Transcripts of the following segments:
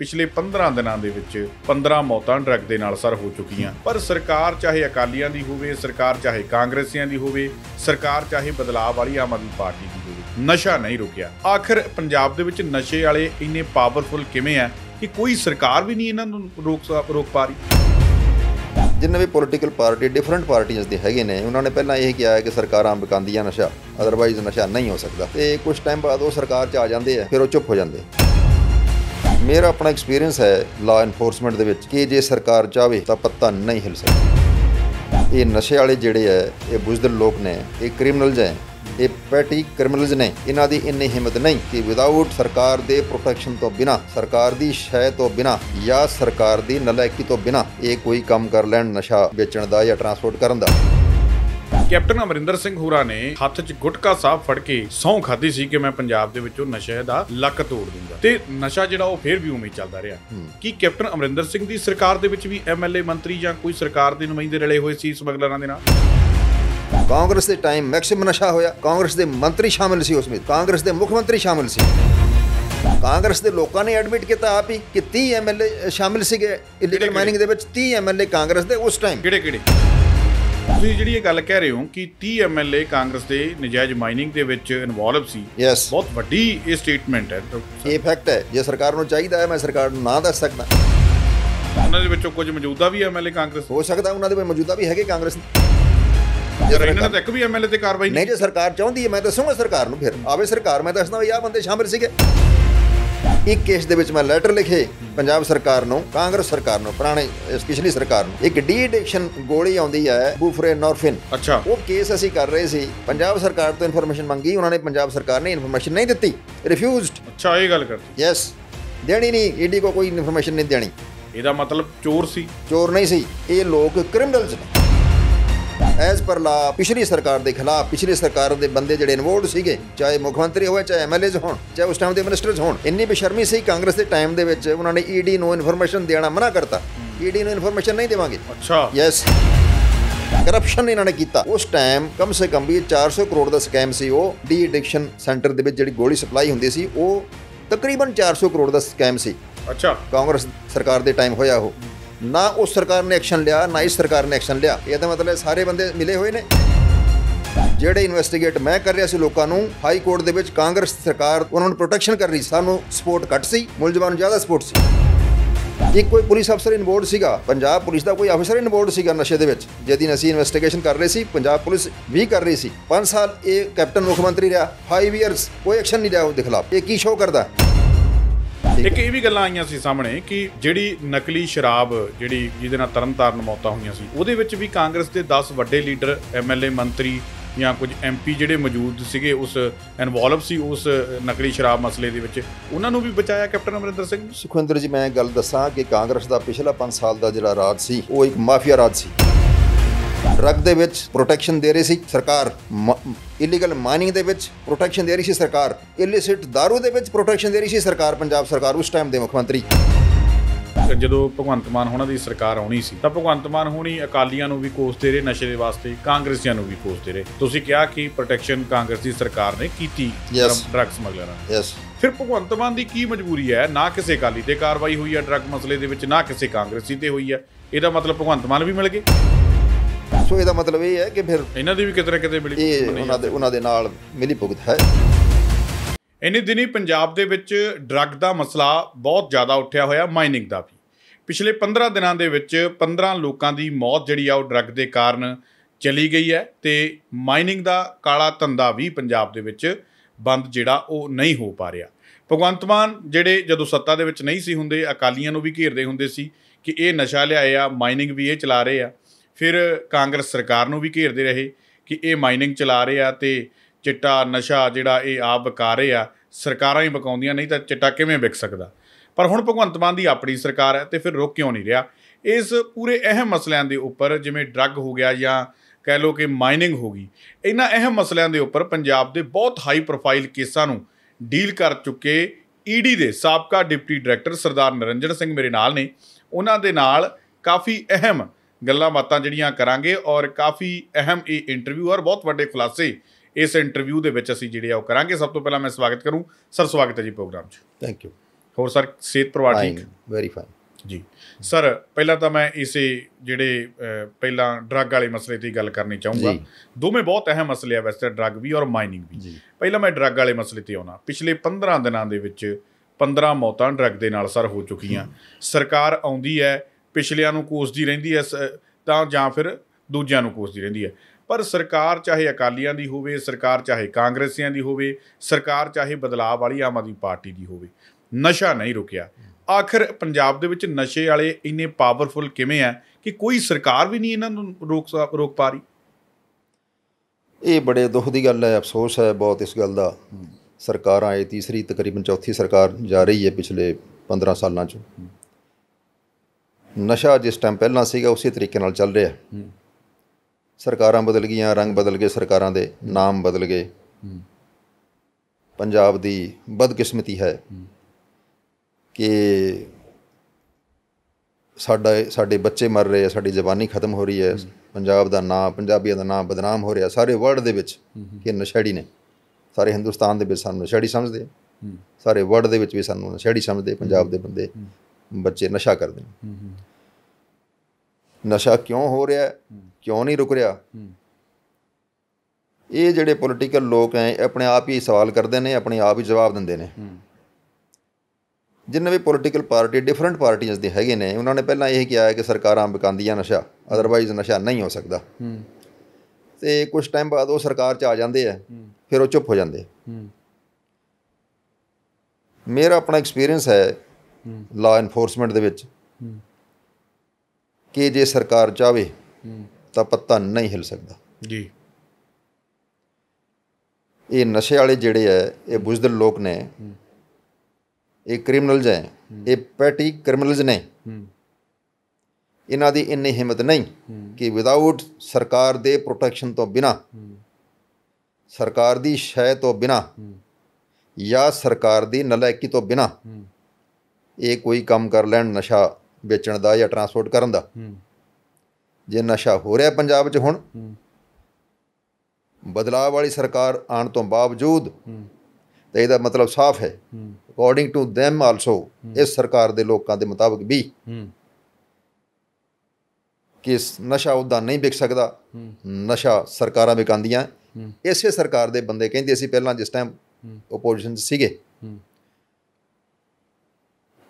ਪਿਛਲੇ 15 ਦਿਨਾਂ ਦੇ ਵਿੱਚ 15 ਮੌਤਾਂ ਡਰੱਗ ਦੇ ਨਾਲ ਸਰ ਹੋ ਚੁੱਕੀਆਂ ਪਰ ਸਰਕਾਰ ਚਾਹੇ ਅਕਾਲੀਆਂ ਦੀ ਹੋਵੇ ਸਰਕਾਰ ਚਾਹੇ ਕਾਂਗਰਸੀਆਂ ਦੀ ਹੋਵੇ ਸਰਕਾਰ ਚਾਹੇ ਬਦਲਾਅ ਵਾਲੀ ਆਮ ਆਦਮੀ ਪਾਰਟੀ ਦੀ ਹੋਵੇ ਨਸ਼ਾ ਨਹੀਂ ਰੁਕਿਆ ਆਖਰ ਪੰਜਾਬ ਦੇ ਵਿੱਚ ਨਸ਼ੇ ਵਾਲੇ ਇੰਨੇ ਪਾਵਰਫੁਲ ਕਿਵੇਂ ਆ ਕਿ ਕੋਈ ਸਰਕਾਰ ਵੀ ਨਹੀਂ ਇਹਨਾਂ ਨੂੰ ਰੋਕ ਰੋਕ ਪਾ ਰਹੀ ਜਿੰਨੇ ਵੀ ਪੋਲੀਟੀਕਲ ਪਾਰਟੀ ਡਿਫਰੈਂਟ ਪਾਰਟੀਆਂ ਦੇ ਹੈਗੇ ਨੇ ਉਹਨਾਂ ਨੇ ਪਹਿਲਾਂ ਇਹ ਕਿਹਾ ਕਿ ਸਰਕਾਰਾਂ ਬਕਾਂਦੀਆਂ ਨਸ਼ਾ ਅਦਰਵਾਈਜ਼ ਨਸ਼ਾ ਨਹੀਂ ਹੋ ਸਕਦਾ ਤੇ ਕੁਝ ਟਾਈਮ ਬਾਅਦ ਉਹ ਸਰਕਾਰ 'ਚ ਆ ਜਾਂਦੇ ਆ ਫਿਰ ਉਹ ਚੁੱਪ ਹੋ ਜਾਂਦੇ ਆ ਮੇਰਾ ਆਪਣਾ ਐਕਸਪੀਰੀਅੰਸ ਹੈ ਲਾ ਐਨਫੋਰਸਮੈਂਟ ਦੇ ਵਿੱਚ ਕਿ ਜੇ ਸਰਕਾਰ ਚਾਵੇ ਤਾਂ ਪੱਤਾ ਨਹੀਂ ਹਿਲ ਸਕਦਾ ਇਹ ਨਸ਼ੇ ਵਾਲੇ ਜਿਹੜੇ ਹੈ ਇਹ ਬੁਜ਼ਦਲ ਲੋਕ ਨੇ ਇਹ ਕ੍ਰਿਮੀਨਲਸ ਹੈ ਇਹ ਪੈਟੀ ਕ੍ਰਿਮੀਨਲਸ ਨੇ ਇਹਨਾਂ ਦੀ ਇੰਨੀ ਹਿੰਮਤ ਨਹੀਂ ਕਿ ਵਿਦਆਊਟ ਸਰਕਾਰ ਦੇ ਪ੍ਰੋਟੈਕਸ਼ਨ ਤੋਂ ਬਿਨਾ ਸਰਕਾਰ ਦੀ ਸ਼ੈ ਤੋਂ ਬਿਨਾ ਜਾਂ ਸਰਕਾਰ ਦੀ ਨਲਾਇਕੀ ਤੋਂ ਬਿਨਾ ਇਹ ਕੋਈ ਕੰਮ ਕਰ ਲੈਣ ਨਸ਼ਾ ਵੇਚਣ ਦਾ ਜਾਂ ਟਰਾਂਸਪੋਰਟ ਕਰਨ ਦਾ ਕੈਪਟਨ ਅਮਰਿੰਦਰ ਸਿੰਘ ਹੂਰਾ ਨੇ ਹੱਥ 'ਚ ਗੁਟਕਾ ਸਾਫ ਫੜ ਕੇ ਸੌਂ ਖਾਦੀ ਸੀ ਕਿ ਮੈਂ ਪੰਜਾਬ ਦੇ ਵਿੱਚੋਂ ਨਸ਼ੇ ਦਾ ਲੱਕ ਤੋੜ ਦੂੰਗਾ ਤੇ ਨਸ਼ਾ ਜਿਹੜਾ ਉਹ ਫੇਰ ਵੀ ਉਵੇਂ ਚੱਲਦਾ ਰਿਹਾ ਕੀ ਕੈਪਟਨ ਅਮਰਿੰਦਰ ਸਿੰਘ ਦੀ ਸਰਕਾਰ ਦੇ ਵਿੱਚ ਵੀ ਐਮਐਲਏ ਮੰਤਰੀ ਜਾਂ ਕੋਈ ਸਰਕਾਰ ਦੇ ਨੁਮਾਇੰਦੇ ਰਲੇ ਹੋਏ ਸੀ ਸਮਗਲਰਾਂ ਦੇ ਨਾਲ ਕਾਂਗਰਸ ਦੇ ਟਾਈਮ ਮੈਕਸਿਮ ਨਸ਼ਾ ਹੋਇਆ ਕਾਂਗਰਸ ਦੇ ਮੰਤਰੀ ਸ਼ਾਮਿਲ ਸੀ ਉਸ ਵਿੱਚ ਕਾਂਗਰਸ ਦੇ ਮੁੱਖ ਮੰਤਰੀ ਸ਼ਾਮਿਲ ਸੀ ਕਾਂਗਰਸ ਦੇ ਲੋਕਾਂ ਨੇ ਐਡਮਿਟ ਕੀਤਾ ਆਪ ਹੀ ਕਿ 30 ਐਮਐਲਏ ਸ਼ਾਮਿਲ ਸੀਗੇ ਇਲੀਗਲ ਮਾਈਨਿੰਗ ਦੇ ਵਿੱਚ 30 ਐਮਐਲਏ ਕਾਂਗਰਸ ਦੇ ਉਸ ਟਾਈਮ ਕਿਹੜੇ ਕਿਹੜੇ ਤੁਸੀਂ ਜਿਹੜੀ ਇਹ ਗੱਲ ਕਹਿ ਰਹੇ ਹੋ ਕਿ 30 ਐਮਐਲਏ ਕਾਂਗਰਸ ਦੇ ਨਜਾਇਜ਼ ਮਾਈਨਿੰਗ ਦੇ ਵਿੱਚ ਇਨਵੋਲਵ ਸੀ ਬਹੁਤ ਵੱਡੀ ਇਹ ਸਟੇਟਮੈਂਟ ਹੈ ਇਹ ਫੈਕਟ ਹੈ ਜੇ ਸਰਕਾਰ ਨੂੰ ਚਾਹੀਦਾ ਹੈ ਮੈਂ ਸਰਕਾਰ ਨੂੰ ਨਾ ਦੱਸ ਸਕਦਾ ਉਹਨਾਂ ਦੇ ਵਿੱਚੋਂ ਕੁਝ ਮੌਜੂਦਾ ਵੀ ਐਮਐਲਏ ਕਾਂਗਰਸ ਹੋ ਸਕਦਾ ਉਹਨਾਂ ਦੇ ਵਿੱਚ ਮੌਜੂਦਾ ਵੀ ਹੈਗੇ ਕਾਂਗਰਸ ਜੇ ਇਹਨਾਂ ਦਾ ਇੱਕ ਵੀ ਐਮਐਲਏ ਤੇ ਕਾਰਵਾਈ ਨਹੀਂ ਜੇ ਸਰਕਾਰ ਚਾਹੁੰਦੀ ਹੈ ਮੈਂ ਦੱਸੂਗਾ ਸਰਕਾਰ ਨੂੰ ਫਿਰ ਆਵੇ ਸਰਕਾਰ ਮੈਂ ਦੱਸਦਾ ਵੀ ਆਹ ਬੰਦੇ ਸ਼ਾਮਿਲ ਸੀਗੇ ਇੱਕ ਕੇਸ ਦੇ ਵਿੱਚ ਮੈਂ ਲੈਟਰ ਲਿਖੇ ਪੰਜਾਬ ਸਰਕਾਰ ਨੂੰ ਕਾਂਗਰਸ ਸਰਕਾਰ ਨੂੰ ਪੁਰਾਣੀ ਪਿਛਲੀ ਸਰਕਾਰ ਨੂੰ ਇੱਕ ਡੀ ਐਡਿਕਸ਼ਨ ਗੋਲੀ ਆਉਂਦੀ ਹੈ ਬੂਫਰੇ ਨੋਰਫਿਨ ਅੱਛਾ ਉਹ ਕੇਸ ਅਸੀਂ ਕਰ ਰਹੇ ਸੀ ਪੰਜਾਬ ਸਰਕਾਰ ਤੋਂ ਇਨਫੋਰਮੇਸ਼ਨ ਮੰਗੀ ਉਹਨਾਂ ਨੇ ਪੰਜਾਬ ਸਰਕਾਰ ਨੇ ਇਨਫੋਰਮੇਸ਼ਨ ਨਹੀਂ ਦਿੱਤੀ ਰਿਫਿਊਜ਼ਡ ਅੱਛਾ ਇਹ ਗੱਲ ਕਰ ਯੈਸ ਦੇਣੀ ਨਹੀਂ ਈਡੀ ਕੋ ਕੋਈ ਇਨਫੋਰਮੇਸ਼ਨ ਨਹੀਂ ਦੇਣੀ ਇਹਦਾ ਮਤਲਬ ਚੋਰ ਸੀ ਚੋਰ ਨਹੀਂ ਸੀ ਇਹ ਲੋਕ ਕ੍ਰਿਮੀਨਲਸ ਨੇ ਐਸ ਪਰ ਲਾ ਪਿਛਲੀ ਸਰਕਾਰ ਦੇ ਖਿਲਾਫ ਪਿਛਲੀ ਸਰਕਾਰ ਦੇ ਬੰਦੇ ਜਿਹੜੇ ਇਨਵੋਲਡ ਸੀਗੇ ਚਾਹੇ ਮੁੱਖ ਮੰਤਰੀ ਹੋਵੇ ਚਾਹੇ ਐਮਐਲਏਜ਼ ਹੋਣ ਚਾਹੇ ਉਸ ਟਾਈਮ ਦੇ ਮਿਨਿਸਟਰਸ ਹੋਣ ਇੰਨੀ ਬੇਸ਼ਰਮੀ ਸੀ ਕਾਂਗਰਸ ਦੇ ਟਾਈਮ ਦੇ ਵਿੱਚ ਉਹਨਾਂ ਨੇ ਈਡੀ e ਨੂੰ ਇਨਫੋਰਮੇਸ਼ਨ ਦੇਣਾ ਮਨਾ ਕਰਤਾ ਈਡੀ e ਨੂੰ ਇਨਫੋਰਮੇਸ਼ਨ ਨਹੀਂ ਦੇਵਾਂਗੇ ਅੱਛਾ ਯੈਸ ਕਰਪਸ਼ਨ ਇਹਨਾਂ ਨੇ ਕੀਤਾ ਉਸ ਟਾਈਮ ਕਮ ਸੇ ਕਮ ਵੀ 400 ਕਰੋੜ ਦਾ ਸਕੈਮ ਸੀ ਉਹ ਡੀ ਐਡਿਕਸ਼ਨ ਸੈਂਟਰ ਦੇ ਵਿੱਚ ਜਿਹੜੀ ਗੋਲੀ ਸਪਲਾਈ ਹੁੰਦੀ ਸੀ ਉਹ ਤਕਰੀਬਨ 400 ਕਰੋੜ ਦਾ ਸਕੈਮ ਸੀ ਅੱਛਾ ਕਾਂਗਰਸ ਸਰਕਾਰ ਦੇ ਟਾਈਮ ਹੋਇਆ ਉਹ ਨਾ ਉਸ ਸਰਕਾਰ ਨੇ ਐਕਸ਼ਨ ਲਿਆ ਨਾ ਇਸ ਸਰਕਾਰ ਨੇ ਐਕਸ਼ਨ ਲਿਆ ਇਹਦਾ ਮਤਲਬ ਸਾਰੇ ਬੰਦੇ ਮਿਲੇ ਹੋਏ ਨੇ ਜਿਹੜੇ ਇਨਵੈਸਟੀਗੇਟ ਮੈਂ ਕਰ ਰਿਹਾ ਸੀ ਲੋਕਾਂ ਨੂੰ ਹਾਈ ਕੋਰਟ ਦੇ ਵਿੱਚ ਕਾਂਗਰਸ ਸਰਕਾਰ ਉਹਨਾਂ ਨੂੰ ਪ੍ਰੋਟੈਕਸ਼ਨ ਕਰ ਰਹੀ ਸਾਨੂੰ ਸਪੋਰਟ ਘੱਟ ਸੀ ਮੁਲਜ਼ਮਾਂ ਨੂੰ ਜ਼ਿਆਦਾ ਸਪੋਰਟ ਸੀ ਇੱਕ ਕੋਈ ਪੁਲਿਸ ਅਫਸਰ ਇਨਵੋਲਡ ਸੀਗਾ ਪੰਜਾਬ ਪੁਲਿਸ ਦਾ ਕੋਈ ਅਫਸਰ ਇਨਵੋਲਡ ਸੀਗਾ ਨਸ਼ੇ ਦੇ ਵਿੱਚ ਜਿਹਦੀ ਅਸੀਂ ਇਨਵੈਸਟੀਗੇਸ਼ਨ ਕਰ ਰਹੇ ਸੀ ਪੰਜਾਬ ਪੁਲਿਸ ਵੀ ਕਰ ਰਹੀ ਸੀ 5 ਸਾਲ ਇਹ ਕੈਪਟਨ ਮੁੱਖ ਮੰਤਰੀ ਰਿਹਾ 5 ਇਅਰਸ ਕੋਈ ਐਕਸ਼ਨ ਨਹੀਂ ਲਿਆ ਉਹਦੇ ਖਿਲਾਫ ਇਹ ਕੀ ਸ਼ੋਅ ਕਰਦਾ ਇੱਕ ਇਹ ਵੀ ਗੱਲਾਂ ਆਈਆਂ ਸੀ ਸਾਹਮਣੇ ਕਿ ਜਿਹੜੀ ਨਕਲੀ ਸ਼ਰਾਬ ਜਿਹੜੀ ਜਿਹਦੇ ਨਾਲ ਤਰਨਤਾਰਨ ਮੌਤਾਂ ਹੋਈਆਂ ਸੀ ਉਹਦੇ ਵਿੱਚ ਵੀ ਕਾਂਗਰਸ ਦੇ 10 ਵੱਡੇ ਲੀਡਰ ਐਮਐਲਏ ਮੰਤਰੀ ਜਾਂ ਕੁਝ ਐਮਪੀ ਜਿਹੜੇ ਮੌਜੂਦ ਸੀਗੇ ਉਸ ਇਨਵੋਲਵ ਸੀ ਉਸ ਨਕਲੀ ਸ਼ਰਾਬ ਮਸਲੇ ਦੇ ਵਿੱਚ ਉਹਨਾਂ ਨੂੰ ਵੀ ਬਚਾਇਆ ਕੈਪਟਨ ਅਮਰਿੰਦਰ ਸਿੰਘ ਸੁਖਵਿੰਦਰ ਜੀ ਮੈਂ ਗੱਲ ਦੱਸਾਂ ਕਿ ਕਾਂਗਰਸ ਦਾ ਪਿਛਲਾ 5 ਸਾਲ ਦਾ ਜਿਹੜਾ ਰਾਜ ਸੀ ਉਹ ਇੱਕ ਮਾਫੀਆ ਰਾਜ ਸੀ ਡਰਗ ਦੇ ਵਿੱਚ ਪ੍ਰੋਟੈਕਸ਼ਨ ਦੇ ਰਹੀ ਸੀ ਸਰਕਾਰ ਇਲੀਗਲ ਮਾਈਨਿੰਗ ਦੇ ਵਿੱਚ ਪ੍ਰੋਟੈਕਸ਼ਨ ਦੇ ਰਹੀ ਸੀ ਸਰਕਾਰ ਇਲਿਸਿਟ दारू ਦੇ ਵਿੱਚ ਪ੍ਰੋਟੈਕਸ਼ਨ ਦੇ ਰਹੀ ਸੀ ਸਰਕਾਰ ਪੰਜਾਬ ਸਰਕਾਰ ਉਸ ਟਾਈਮ ਦੇ ਮੁੱਖ ਮੰਤਰੀ ਜਦੋਂ ਭਗਵੰਤ ਮਾਨ ਹੋਣਾ ਦੀ ਸਰਕਾਰ ਆਉਣੀ ਸੀ ਤਾਂ ਭਗਵੰਤ ਮਾਨ ਹੋਣੀ ਅਕਾਲੀਆਂ ਨੂੰ ਵੀ ਕੋਸਦੇ ਰਹੇ ਨਸ਼ੇ ਦੇ ਵਾਸਤੇ ਕਾਂਗਰਸੀਆਂ ਨੂੰ ਵੀ ਕੋਸਦੇ ਰਹੇ ਤੁਸੀਂ ਕਿਹਾ ਕਿ ਪ੍ਰੋਟੈਕਸ਼ਨ ਕਾਂਗਰਸ ਦੀ ਸਰਕਾਰ ਨੇ ਕੀਤੀ ਡਰੱਗ ਸਮਗਲਰਾਂ ਯੈਸ ਫਿਰ ਭਗਵੰਤ ਮਾਨ ਦੀ ਕੀ ਮਜਬੂਰੀ ਹੈ ਨਾ ਕਿਸੇ ਅਕਾਲੀ ਤੇ ਕਾਰਵਾਈ ਹੋਈ ਹੈ ਡਰੱਗ ਮਸਲੇ ਦੇ ਵਿੱਚ ਨਾ ਕਿਸੇ ਕਾਂਗਰਸੀ ਤੇ ਹੋਈ ਹੈ ਇਹਦਾ ਮਤਲਬ ਭਗਵੰਤ ਮਾਨ ਵੀ ਮਿਲ ਗਏ ਸੋ ਇਹਦਾ ਮਤਲਬ ਇਹ ਹੈ ਕਿ ਫਿਰ ਇਹਨਾਂ ਦੀ ਵੀ ਕਿਤੇ ਨਾ ਕਿਤੇ ਮਿਲੀ ਇਹ ਉਹਨਾਂ ਦੇ ਉਹਨਾਂ ਦੇ ਨਾਲ ਮਿਲੀ ਭੁਗਤ ਹੈ ਇਨੀ ਦਿਨੀ ਪੰਜਾਬ ਦੇ ਵਿੱਚ ਡਰੱਗ ਦਾ ਮਸਲਾ ਬਹੁਤ ਜ਼ਿਆਦਾ ਉੱਠਿਆ ਹੋਇਆ ਮਾਈਨਿੰਗ ਦਾ ਵੀ ਪਿਛਲੇ 15 ਦਿਨਾਂ ਦੇ ਵਿੱਚ 15 ਲੋਕਾਂ ਦੀ ਮੌਤ ਜਿਹੜੀ ਆ ਉਹ ਡਰੱਗ ਦੇ ਕਾਰਨ ਚਲੀ ਗਈ ਹੈ ਤੇ ਮਾਈਨਿੰਗ ਦਾ ਕਾਲਾ ਧੰਦਾ ਵੀ ਪੰਜਾਬ ਦੇ ਵਿੱਚ ਬੰਦ ਜਿਹੜਾ ਉਹ ਨਹੀਂ ਹੋ ਪਾ ਰਿਹਾ ਭਗਵੰਤ ਮਾਨ ਜਿਹੜੇ ਜਦੋਂ ਸੱਤਾ ਦੇ ਵਿੱਚ ਨਹੀਂ ਸੀ ਹੁੰਦੇ ਅਕਾਲੀਆਂ ਨੂੰ ਵੀ ਘੇਰਦੇ ਹੁੰਦੇ ਸੀ ਕਿ ਇਹ ਨਸ਼ਾ ਲਿਆਏ ਆ ਮਾਈਨਿੰਗ ਵੀ ਇਹ ਚਲਾ ਰਹੇ ਆ ਫਿਰ ਕਾਂਗਰਸ ਸਰਕਾਰ ਨੂੰ ਵੀ ਘੇਰਦੇ ਰਹੇ ਕਿ ਇਹ ਮਾਈਨਿੰਗ ਚਲਾ ਰਹੇ ਆ ਤੇ ਚਿੱਟਾ ਨਸ਼ਾ ਜਿਹੜਾ ਇਹ ਆਪ ਵਿਕਾ ਰਹੇ ਆ ਸਰਕਾਰਾਂ ਹੀ ਵਿਕਾਉਂਦੀਆਂ ਨਹੀਂ ਤਾਂ ਚਿੱਟਾ ਕਿਵੇਂ ਵਿਕ ਸਕਦਾ ਪਰ ਹੁਣ ਭਗਵੰਤ ਮਾਨ ਦੀ ਆਪਣੀ ਸਰਕਾਰ ਹੈ ਤੇ ਫਿਰ ਰੋਕ ਕਿਉਂ ਨਹੀਂ ਰਿਹਾ ਇਸ ਪੂਰੇ ਅਹਿਮ ਮਸਲਿਆਂ ਦੇ ਉੱਪਰ ਜਿਵੇਂ ਡਰੱਗ ਹੋ ਗਿਆ ਜਾਂ ਕਹਿ ਲੋ ਕਿ ਮਾਈਨਿੰਗ ਹੋ ਗਈ ਇਹਨਾਂ ਅਹਿਮ ਮਸਲਿਆਂ ਦੇ ਉੱਪਰ ਪੰਜਾਬ ਦੇ ਬਹੁਤ ਹਾਈ ਪ੍ਰੋਫਾਈਲ ਕੇਸਾਂ ਨੂੰ ਡੀਲ ਕਰ ਚੁੱਕੇ ਈਡੀ e ਦੇ ਸਾਬਕਾ ਡਿਪਟੀ ਡਾਇਰੈਕਟਰ ਸਰਦਾਰ ਨਰਿੰਦਰ ਸਿੰਘ ਮੇਰੇ ਨਾਲ ਨੇ ਉਹਨਾਂ ਦੇ ਨਾਲ ਕਾਫੀ ਅਹਿਮ ਗੱਲਾਂ ਬਾਤਾਂ ਜਿਹੜੀਆਂ ਕਰਾਂਗੇ ਔਰ ਕਾਫੀ ਅਹਿਮ ਇਹ ਇੰਟਰਵਿਊ ਔਰ ਬਹੁਤ ਵੱਡੇ ਖੁਲਾਸੇ ਇਸ ਇੰਟਰਵਿਊ ਦੇ ਵਿੱਚ ਅਸੀਂ ਜਿਹੜੇ ਆ ਉਹ ਕਰਾਂਗੇ ਸਭ ਤੋਂ ਪਹਿਲਾਂ ਮੈਂ ਸਵਾਗਤ ਕਰੂੰ ਸਰ ਸਵਾਗਤ ਹੈ ਜੀ ਪ੍ਰੋਗਰਾਮ 'ਚ ਥੈਂਕ ਯੂ ਹੋਰ ਸਰ ਸਿਹਤ ਪਰਿਵਾਰ ਠੀਕ ਵੈਰੀ ਫਾਈਨ ਜੀ ਸਰ ਪਹਿਲਾਂ ਤਾਂ ਮੈਂ ਇਸੇ ਜਿਹੜੇ ਪਹਿਲਾਂ ਡਰੱਗ ਵਾਲੇ ਮਸਲੇ ਤੇ ਗੱਲ ਕਰਨੀ ਚਾਹੂੰਗਾ ਦੋਵੇਂ ਬਹੁਤ ਅਹਿਮ ਮਸਲੇ ਆ ਵੈਸੇ ਡਰੱਗ ਵੀ ਔਰ ਮਾਈਨਿੰਗ ਵੀ ਪਹਿਲਾਂ ਮੈਂ ਡਰੱਗ ਵਾਲੇ ਮਸਲੇ ਤੇ ਆਉਣਾ ਪਿਛਲੇ 15 ਦਿਨਾਂ ਦੇ ਵਿੱਚ 15 ਮੌਤਾਂ ਡਰੱਗ ਦੇ ਨਾਲ ਸਰ ਹੋ ਚੁੱਕੀਆਂ ਸਰਕਾਰ ਆਉਂਦੀ ਹੈ ਪਿਛਲਿਆਂ ਨੂੰ ਕੋਸਦੀ ਰਹਿੰਦੀ ਐ ਤਾਂ ਜਾਂ ਫਿਰ ਦੂਜਿਆਂ ਨੂੰ ਕੋਸਦੀ ਰਹਿੰਦੀ ਐ ਪਰ ਸਰਕਾਰ ਚਾਹੇ ਅਕਾਲੀਆਂ ਦੀ ਹੋਵੇ ਸਰਕਾਰ ਚਾਹੇ ਕਾਂਗਰਸੀਆਂ ਦੀ ਹੋਵੇ ਸਰਕਾਰ ਚਾਹੇ ਬਦਲਾਅ ਵਾਲੀ ਆਮ ਆਦਮੀ ਪਾਰਟੀ ਦੀ ਹੋਵੇ ਨਸ਼ਾ ਨਹੀਂ ਰੁਕਿਆ ਆਖਰ ਪੰਜਾਬ ਦੇ ਵਿੱਚ ਨਸ਼ੇ ਵਾਲੇ ਇੰਨੇ ਪਾਵਰਫੁਲ ਕਿਵੇਂ ਆ ਕਿ ਕੋਈ ਸਰਕਾਰ ਵੀ ਨਹੀਂ ਇਹਨਾਂ ਨੂੰ ਰੋਕ ਰੋਕ ਪਾ ਰਹੀ ਇਹ ਬੜੇ ਦੁੱਖ ਦੀ ਗੱਲ ਹੈ ਅਫਸੋਸ ਹੈ ਬਹੁਤ ਇਸ ਗੱਲ ਦਾ ਸਰਕਾਰਾਂ ਇਹ ਤੀਸਰੀ ਤਕਰੀਬਨ ਚੌਥੀ ਸਰਕਾਰ ਜਾ ਰਹੀ ਹੈ ਪਿਛਲੇ 15 ਸਾਲਾਂ 'ਚ ਨਸ਼ਾ ਜਿਸ ਟਾਈਮ ਪਹਿਲਾਂ ਸੀਗਾ ਉਸੇ ਤਰੀਕੇ ਨਾਲ ਚੱਲ ਰਿਹਾ ਸਰਕਾਰਾਂ ਬਦਲ ਗਈਆਂ ਰੰਗ ਬਦਲ ਗਏ ਸਰਕਾਰਾਂ ਦੇ ਨਾਮ ਬਦਲ ਗਏ ਪੰਜਾਬ ਦੀ ਬਦਕਿਸਮਤੀ ਹੈ ਕਿ ਸਾਡਾ ਸਾਡੇ ਬੱਚੇ ਮਰ ਰਹੇ ਆ ਸਾਡੀ ਜ਼ਬਾਨੀ ਖਤਮ ਹੋ ਰਹੀ ਹੈ ਪੰਜਾਬ ਦਾ ਨਾਂ ਪੰਜਾਬੀਆਂ ਦਾ ਨਾਂ ਬਦਨਾਮ ਹੋ ਰਿਹਾ ਸਾਰੇ ਵਰਲਡ ਦੇ ਵਿੱਚ ਕਿ ਨਸ਼ੜੀ ਨੇ ਸਾਰੇ ਹਿੰਦੁਸਤਾਨ ਦੇ ਵਿੱਚ ਸਾਨੂੰ ਨਸ਼ੜੀ ਸਮਝਦੇ ਸਾਰੇ ਵਰਲਡ ਦੇ ਵਿੱਚ ਵੀ ਸਾਨੂੰ ਨਸ਼ੜੀ ਸਮਝਦੇ ਪੰਜਾਬ ਦੇ ਬੰਦੇ ਬੱਚੇ ਨਸ਼ਾ ਕਰਦੇ ਨੇ ਨਸ਼ਾ ਕਿਉਂ ਹੋ ਰਿਹਾ ਕਿਉਂ ਨਹੀਂ ਰੁਕ ਰਿਹਾ ਇਹ ਜਿਹੜੇ ਪੋਲੀਟੀਕਲ ਲੋਕ ਐ ਆਪਣੇ ਆਪ ਹੀ ਸਵਾਲ ਕਰਦੇ ਨੇ ਆਪਣੇ ਆਪ ਹੀ ਜਵਾਬ ਦਿੰਦੇ ਨੇ ਜਿੰਨੇ ਵੀ ਪੋਲੀਟੀਕਲ ਪਾਰਟੀ ਡਿਫਰੈਂਟ ਪਾਰਟੀਆਂ ਦੇ ਹੈਗੇ ਨੇ ਉਹਨਾਂ ਨੇ ਪਹਿਲਾਂ ਇਹ ਕਿਹਾ ਹੈ ਕਿ ਸਰਕਾਰਾਂ ਬਕਾਂਦੀਆਂ ਨਸ਼ਾ ਅਦਰਵਾਈਜ਼ ਨਸ਼ਾ ਨਹੀਂ ਹੋ ਸਕਦਾ ਤੇ ਕੁਝ ਟਾਈਮ ਬਾਅਦ ਉਹ ਸਰਕਾਰ 'ਚ ਆ ਜਾਂਦੇ ਆ ਫਿਰ ਉਹ ਚੁੱਪ ਹੋ ਜਾਂਦੇ ਮੇਰਾ ਆਪਣਾ ਐਕਸਪੀਰੀਅੰਸ ਹੈ ਲਾ ਐਨਫੋਰਸਮੈਂਟ ਦੇ ਵਿੱਚ ਕਿ ਜੇ ਸਰਕਾਰ ਚਾਵੇ ਤਾਂ ਪੱਤਾ ਨਹੀਂ ਹਿਲ ਸਕਦਾ ਜੀ ਇਹ ਨਸ਼ੇ ਵਾਲੇ ਜਿਹੜੇ ਐ ਇਹ ਬੁਜ਼ਦਲ ਲੋਕ ਨੇ ਇਹ ਕ੍ਰਿਮੀਨਲਜ਼ ਐ ਇਹ ਪੈਟੀ ਕ੍ਰਿਮੀਨਲਜ਼ ਨੇ ਇਹਨਾਂ ਦੀ ਇੰਨੀ ਹਿੰਮਤ ਨਹੀਂ ਕਿ ਵਿਦਆਊਟ ਸਰਕਾਰ ਦੇ ਪ੍ਰੋਟੈਕਸ਼ਨ ਤੋਂ ਬਿਨਾ ਸਰਕਾਰ ਦੀ ਸ਼ੈ ਤੋਂ ਬਿਨਾ ਜਾਂ ਸਰਕਾਰ ਦੀ ਨਲਾਇਕੀ ਤੋਂ ਬਿਨਾ ਇਹ ਕੋਈ ਕੰਮ ਕਰ ਲੈਣ ਨਸ਼ਾ ਵੇਚਣ ਦਾ ਜਾਂ ਟਰਾਂਸਪੋਰਟ ਕਰਨ ਦਾ ਜੇ ਨਸ਼ਾ ਹੋ ਰਿਹਾ ਪੰਜਾਬ 'ਚ ਹੁਣ ਬਦਲਾਅ ਵਾਲੀ ਸਰਕਾਰ ਆਉਣ ਤੋਂ ਬਾਵਜੂਦ ਤੇ ਇਹਦਾ ਮਤਲਬ ਸਾਫ਼ ਹੈ ਅਕੋਰਡਿੰਗ ਟੂ them ਆਲਸੋ ਇਸ ਸਰਕਾਰ ਦੇ ਲੋਕਾਂ ਦੇ ਮੁਤਾਬਕ ਵੀ ਕਿ ਨਸ਼ਾ ਉਦਾਂ ਨਹੀਂ ਵਿਕ ਸਕਦਾ ਨਸ਼ਾ ਸਰਕਾਰਾਂ ਵਿਕਾਂਦੀਆਂ ਇਸੇ ਸਰਕਾਰ ਦੇ ਬੰਦੇ ਕਹਿੰਦੇ ਸੀ ਪਹਿਲਾਂ ਜਿਸ ਟਾਈਮ ਆਪੋਜੀਸ਼ਨ ਸੀਗੇ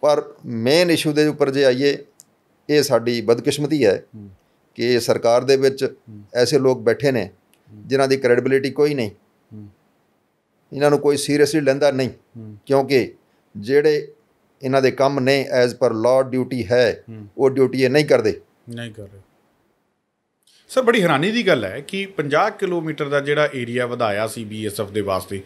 ਪਰ ਮੇਨ ਇਸ਼ੂ ਦੇ ਉੱਪਰ ਜੇ ਆਈਏ ਇਹ ਸਾਡੀ ਬਦਕਿਸਮਤੀ ਹੈ ਕਿ ਸਰਕਾਰ ਦੇ ਵਿੱਚ ਐਸੇ ਲੋਕ ਬੈਠੇ ਨੇ ਜਿਨ੍ਹਾਂ ਦੀ ਕ੍ਰੈਡੀਬਿਲਿਟੀ ਕੋਈ ਨਹੀਂ ਇਹਨਾਂ ਨੂੰ ਕੋਈ ਸੀਰੀਅਸਲੀ ਲੈਂਦਾ ਨਹੀਂ ਕਿਉਂਕਿ ਜਿਹੜੇ ਇਹਨਾਂ ਦੇ ਕੰਮ ਨੇ ਐਜ਼ ਪਰ ਲਾਅ ਡਿਊਟੀ ਹੈ ਉਹ ਡਿਊਟੀ ਇਹ ਨਹੀਂ ਕਰਦੇ ਨਹੀਂ ਕਰ ਰਹੇ ਸਰ ਬੜੀ ਹੈਰਾਨੀ ਦੀ ਗੱਲ ਹੈ ਕਿ 50 ਕਿਲੋਮੀਟਰ ਦਾ ਜਿਹੜਾ ਏਰੀਆ ਵਧਾਇਆ ਸੀ ਬੀਐਸਐਫ ਦੇ ਵਾਸਤੇ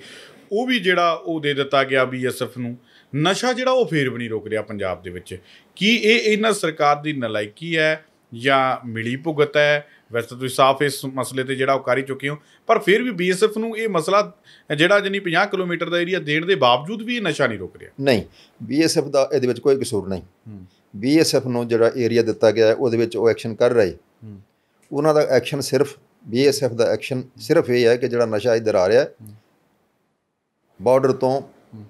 ਉਹ ਵੀ ਜਿਹੜਾ ਉਹ ਦੇ ਦਿੱਤਾ ਗਿਆ ਬੀਐਸਐਫ ਨੂੰ ਨਸ਼ਾ ਜਿਹੜਾ ਉਹ ਫੇਰ ਵੀ ਨਹੀਂ ਰੁਕ ਰਿਹਾ ਪੰਜਾਬ ਦੇ ਵਿੱਚ ਕੀ ਇਹ ਇਹਨਾਂ ਸਰਕਾਰ ਦੀ ਨਲਾਇਕੀ ਹੈ ਜਾਂ ਮਿਲੀ ਭੁਗਤ ਹੈ ਵੈਸੇ ਤੁਸੀਂ ਸਾਫ਼ ਇਸ ਮਸਲੇ ਤੇ ਜਿਹੜਾ ਉਹ ਕਰ ਹੀ ਚੁੱਕੇ ਹੋ ਪਰ ਫਿਰ ਵੀ ਬੀਐਸਐਫ ਨੂੰ ਇਹ ਮਸਲਾ ਜਿਹੜਾ ਜਨੀ 50 ਕਿਲੋਮੀਟਰ ਦਾ ਏਰੀਆ ਦੇਣ ਦੇ ਬਾਵਜੂਦ ਵੀ ਇਹ ਨਸ਼ਾ ਨਹੀਂ ਰੁਕ ਰਿਹਾ ਨਹੀਂ ਬੀਐਸਐਫ ਦਾ ਇਹਦੇ ਵਿੱਚ ਕੋਈ ਕਸੂਰ ਨਹੀਂ ਬੀਐਸਐਫ ਨੂੰ ਜਿਹੜਾ ਏਰੀਆ ਦਿੱਤਾ ਗਿਆ ਹੈ ਉਹਦੇ ਵਿੱਚ ਉਹ ਐਕਸ਼ਨ ਕਰ ਰਹੇ ਉਹਨਾਂ ਦਾ ਐਕਸ਼ਨ ਸਿਰਫ ਬੀਐਸਐਫ ਦਾ ਐਕਸ਼ਨ ਸਿਰਫ ਇਹ ਹੈ ਕਿ ਜਿਹੜਾ ਨਸ਼ਾ ਇਧਰ ਆ ਰਿਹਾ ਹੈ ਬਾਰਡਰ ਤੋਂ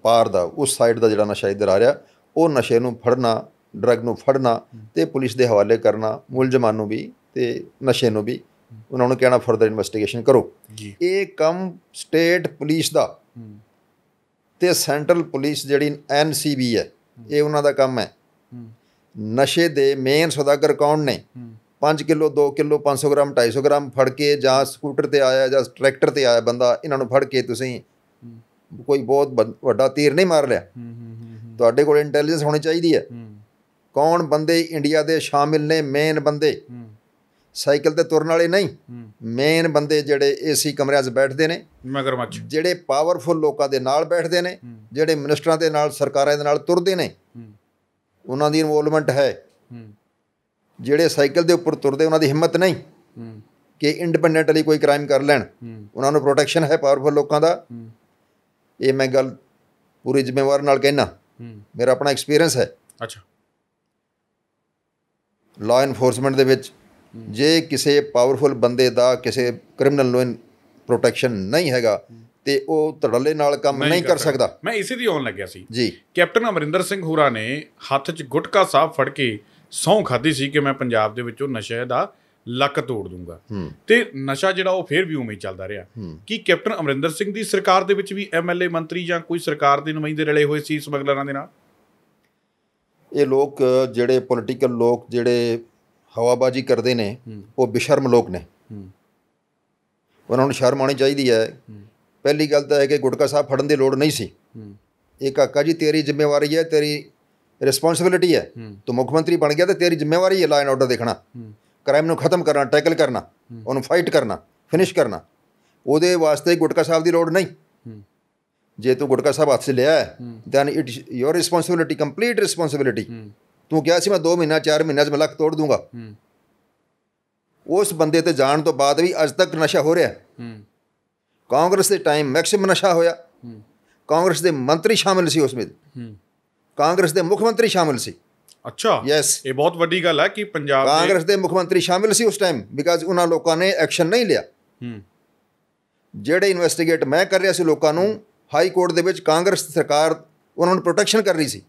ਪਾਰ ਦਾ ਉਸ ਸਾਈਡ ਦਾ ਜਿਹੜਾ ਨਸ਼ਾ ਇਧਰ ਆ ਰਿਹਾ ਉਹ ਨਸ਼ੇ ਨੂੰ ਫੜਨਾ ਡਰੱਗ ਨੂੰ ਫੜਨਾ ਤੇ ਪੁਲਿਸ ਦੇ ਹਵਾਲੇ ਕਰਨਾ ਮੁਲਜ਼ਮਾਂ ਨੂੰ ਵੀ ਤੇ ਨਸ਼ੇ ਨੂੰ ਵੀ ਉਹਨਾਂ ਨੂੰ ਕਹਿਣਾ ਫਰਦਰ ਇਨਵੈਸਟੀਗੇਸ਼ਨ ਕਰੋ ਇਹ ਕੰਮ ਸਟੇਟ ਪੁਲਿਸ ਦਾ ਤੇ ਸੈਂਟਰਲ ਪੁਲਿਸ ਜਿਹੜੀ ਐਨਸੀਬੀ ਹੈ ਇਹ ਉਹਨਾਂ ਦਾ ਕੰਮ ਹੈ ਨਸ਼ੇ ਦੇ ਮੇਨ ਸੌਦਾਗਰ ਕੌਣ ਨੇ 5 ਕਿਲੋ 2 ਕਿਲੋ 500 ਗ੍ਰਾਮ 250 ਗ੍ਰਾਮ ਫੜ ਕੇ ਜਾਂ ਸਕੂਟਰ ਤੇ ਆਇਆ ਜਾਂ ਟਰੈਕਟਰ ਤੇ ਆਇਆ ਬੰਦਾ ਇਹਨਾਂ ਨੂੰ ਫੜ ਕੇ ਤੁਸੀਂ ਕੋਈ ਬਹੁਤ ਵੱਡਾ ਤੀਰ ਨਹੀਂ ਮਾਰ ਲਿਆ ਤੁਹਾਡੇ ਕੋਲ ਇੰਟੈਲੀਜੈਂਸ ਹੋਣੀ ਚਾਹੀਦੀ ਹੈ ਕੌਣ ਬੰਦੇ ਇੰਡੀਆ ਦੇ ਸ਼ਾਮਿਲ ਨੇ ਮੇਨ ਬੰਦੇ ਸਾਈਕਲ ਤੇ ਤੁਰਨ ਵਾਲੇ ਨਹੀਂ ਮੇਨ ਬੰਦੇ ਜਿਹੜੇ ਏਸੀ ਕਮਰਿਆਂ 'ਚ ਬੈਠਦੇ ਨੇ ਮਗਰਮੱਛ ਜਿਹੜੇ ਪਾਵਰਫੁਲ ਲੋਕਾਂ ਦੇ ਨਾਲ ਬੈਠਦੇ ਨੇ ਜਿਹੜੇ ਮਿਨਿਸਟਰਾਂ ਦੇ ਨਾਲ ਸਰਕਾਰਾਂ ਦੇ ਨਾਲ ਤੁਰਦੇ ਨੇ ਉਹਨਾਂ ਦੀ ਇਨਵੋਲਵਮੈਂਟ ਹੈ ਜਿਹੜੇ ਸਾਈਕਲ ਦੇ ਉੱਪਰ ਤੁਰਦੇ ਉਹਨਾਂ ਦੀ ਹਿੰਮਤ ਨਹੀਂ ਕਿ ਇੰਡੀਪੈਂਡੈਂਟਲੀ ਕੋਈ ਕ੍ਰਾਈਮ ਕਰ ਲੈਣ ਉਹਨਾਂ ਨੂੰ ਪ੍ਰੋਟੈਕਸ਼ਨ ਹੈ ਪਾਵਰਫੁਲ ਲੋਕਾਂ ਦਾ ਇਹ ਮੈਂ ਗੱਲ ਪੂਰੀ ਜ਼ਿੰਮੇਵਾਰ ਨਾਲ ਕਹਿਣਾ ਮੇਰਾ ਆਪਣਾ ਐਕਸਪੀਰੀਅੰਸ ਹੈ ਅੱਛਾ ਲਾ ਇਨਫੋਰਸਮੈਂਟ ਦੇ ਵਿੱਚ ਜੇ ਕਿਸੇ ਪਾਵਰਫੁਲ ਬੰਦੇ ਦਾ ਕਿਸੇ ਕ੍ਰਿਮੀਨਲ ਨੂੰ ਪ੍ਰੋਟੈਕਸ਼ਨ ਨਹੀਂ ਹੈਗਾ ਤੇ ਉਹ ਧੜੱਲੇ ਨਾਲ ਕੰਮ ਨਹੀਂ ਕਰ ਸਕਦਾ ਮੈਂ ਇਸੇ ਦੀ ਆਉਣ ਲੱਗਿਆ ਸੀ ਜੀ ਕੈਪਟਨ ਅਮਰਿੰਦਰ ਸਿੰਘ ਹੋਰਾ ਨੇ ਹੱਥ 'ਚ ਗੁਟਕਾ ਸਾਹਿਬ ਫੜ ਕੇ ਸੌਂ ਖਾਦੀ ਸੀ ਕਿ ਮੈਂ ਪੰਜਾਬ ਦੇ ਵਿੱਚੋਂ ਨਸ਼ੇ ਦਾ ਲੱਕ ਤੋੜ ਦੂੰਗਾ ਤੇ ਨਸ਼ਾ ਜਿਹੜਾ ਉਹ ਫੇਰ ਵੀ ਉਵੇਂ ਹੀ ਚੱਲਦਾ ਰਿਹਾ ਕੀ ਕੈਪਟਨ ਅਮਰਿੰਦਰ ਸਿੰਘ ਦੀ ਸਰਕਾਰ ਦੇ ਵਿੱਚ ਵੀ ਐਮਐਲਏ ਮੰਤਰੀ ਜਾਂ ਕੋਈ ਸਰਕਾਰ ਦੇ ਨੁਮਾਇੰਦੇ ਰਲੇ ਹੋਏ ਸੀ ਸਮਗਲਰਾਂ ਦੇ ਨਾਲ ਇਹ ਲੋਕ ਜਿਹੜੇ ਪੋਲਿਟੀਕਲ ਲੋਕ ਜਿਹੜੇ ਹਵਾਬਾਜੀ ਕਰਦੇ ਨੇ ਉਹ ਬਿਸ਼ਰਮ ਲੋਕ ਨੇ ਉਹਨਾਂ ਨੂੰ ਸ਼ਰਮ ਆਣੀ ਚਾਹੀਦੀ ਹੈ ਪਹਿਲੀ ਗੱਲ ਤਾਂ ਹੈ ਕਿ ਗੁਟਕਾ ਸਾਹਿਬ ਫੜਨ ਦੀ ਲੋੜ ਨਹੀਂ ਸੀ ਇਹ ਕਾਕਾ ਜੀ ਤੇਰੀ ਜ਼ਿੰਮੇਵਾਰੀ ਹੈ ਤੇਰੀ ਰਿਸਪੌਂਸਿਬਿਲਟੀ ਹੈ ਤੂੰ ਮੁੱਖ ਮੰਤਰੀ ਬਣ ਗਿਆ ਤੇ ਤੇਰੀ ਜ਼ਿੰਮੇਵਾਰੀ ਹੈ ਲਾਈਨ ਆਰਡਰ ਦੇਖਣਾ ਕ੍ਰਾਈਮ ਨੂੰ ਖਤਮ ਕਰਨਾ ਟੈਕਲ ਕਰਨਾ ਉਹਨੂੰ ਫਾਈਟ ਕਰਨਾ ਫਿਨਿਸ਼ ਕਰਨਾ ਉਹਦੇ ਵਾਸਤੇ ਗੁਟਕਾ ਸਾਹਿਬ ਦੀ ਲੋੜ ਨਹੀਂ ਜੇ ਤੂੰ ਗੁਟਕਾ ਸਾਹਿਬ ਹੱਥ 'ਚ ਲਿਆ ਹੈ then it your responsibility complete responsibility ਤੂੰ ਕਿਹਾ ਸੀ ਮੈਂ 2 ਮਹੀਨਾ 4 ਮਹੀਨਾ 'ਚ ਮਲਕ ਤੋੜ ਦੂੰਗਾ ਉਸ ਬੰਦੇ ਤੇ ਜਾਣ ਤੋਂ ਬਾਅਦ ਵੀ ਅਜ ਤੱਕ ਨਸ਼ਾ ਹੋ ਰਿਹਾ ਹੈ ਕਾਂਗਰਸ ਦੇ ਟਾਈਮ ਮੈਕਸਿਮ ਨਸ਼ਾ ਹੋਇਆ ਕਾਂਗਰਸ ਦੇ ਮੰਤਰੀ ਸ਼ਾਮਿਲ ਸੀ ਉਸ ਵਿੱਚ ਕਾਂਗਰਸ ਦੇ ਮੁੱਖ ਮੰਤਰੀ ਸ਼ਾਮਿਲ ਸੀ ਅੱਛਾ ਯੈਸ ਇਹ ਬਹੁਤ ਵੱਡੀ ਗੱਲ ਹੈ ਕਿ ਪੰਜਾਬ ਦੇ ਕਾਂਗਰਸ ਦੇ ਮੁੱਖ ਮੰਤਰੀ ਸ਼ਾਮਿਲ ਸੀ ਉਸ ਟਾਈਮ ਬਿਕਾਜ਼ ਉਹਨਾਂ ਲੋਕਾਂ ਨੇ ਐਕਸ਼ਨ ਨਹੀਂ ਲਿਆ ਹੂੰ ਜਿਹੜੇ ਇਨਵੈਸਟੀਗੇਟ ਮੈਂ ਕਰ ਰਿਹਾ ਸੀ ਲੋਕਾਂ ਨੂੰ ਹਾਈ ਕੋਰਟ ਦੇ ਵਿੱਚ ਕਾਂਗਰਸ ਸਰਕਾਰ ਉਹਨਾਂ ਨੂੰ ਪ੍ਰੋਟੈਕਸ਼ਨ ਕਰ ਰਹੀ ਸੀ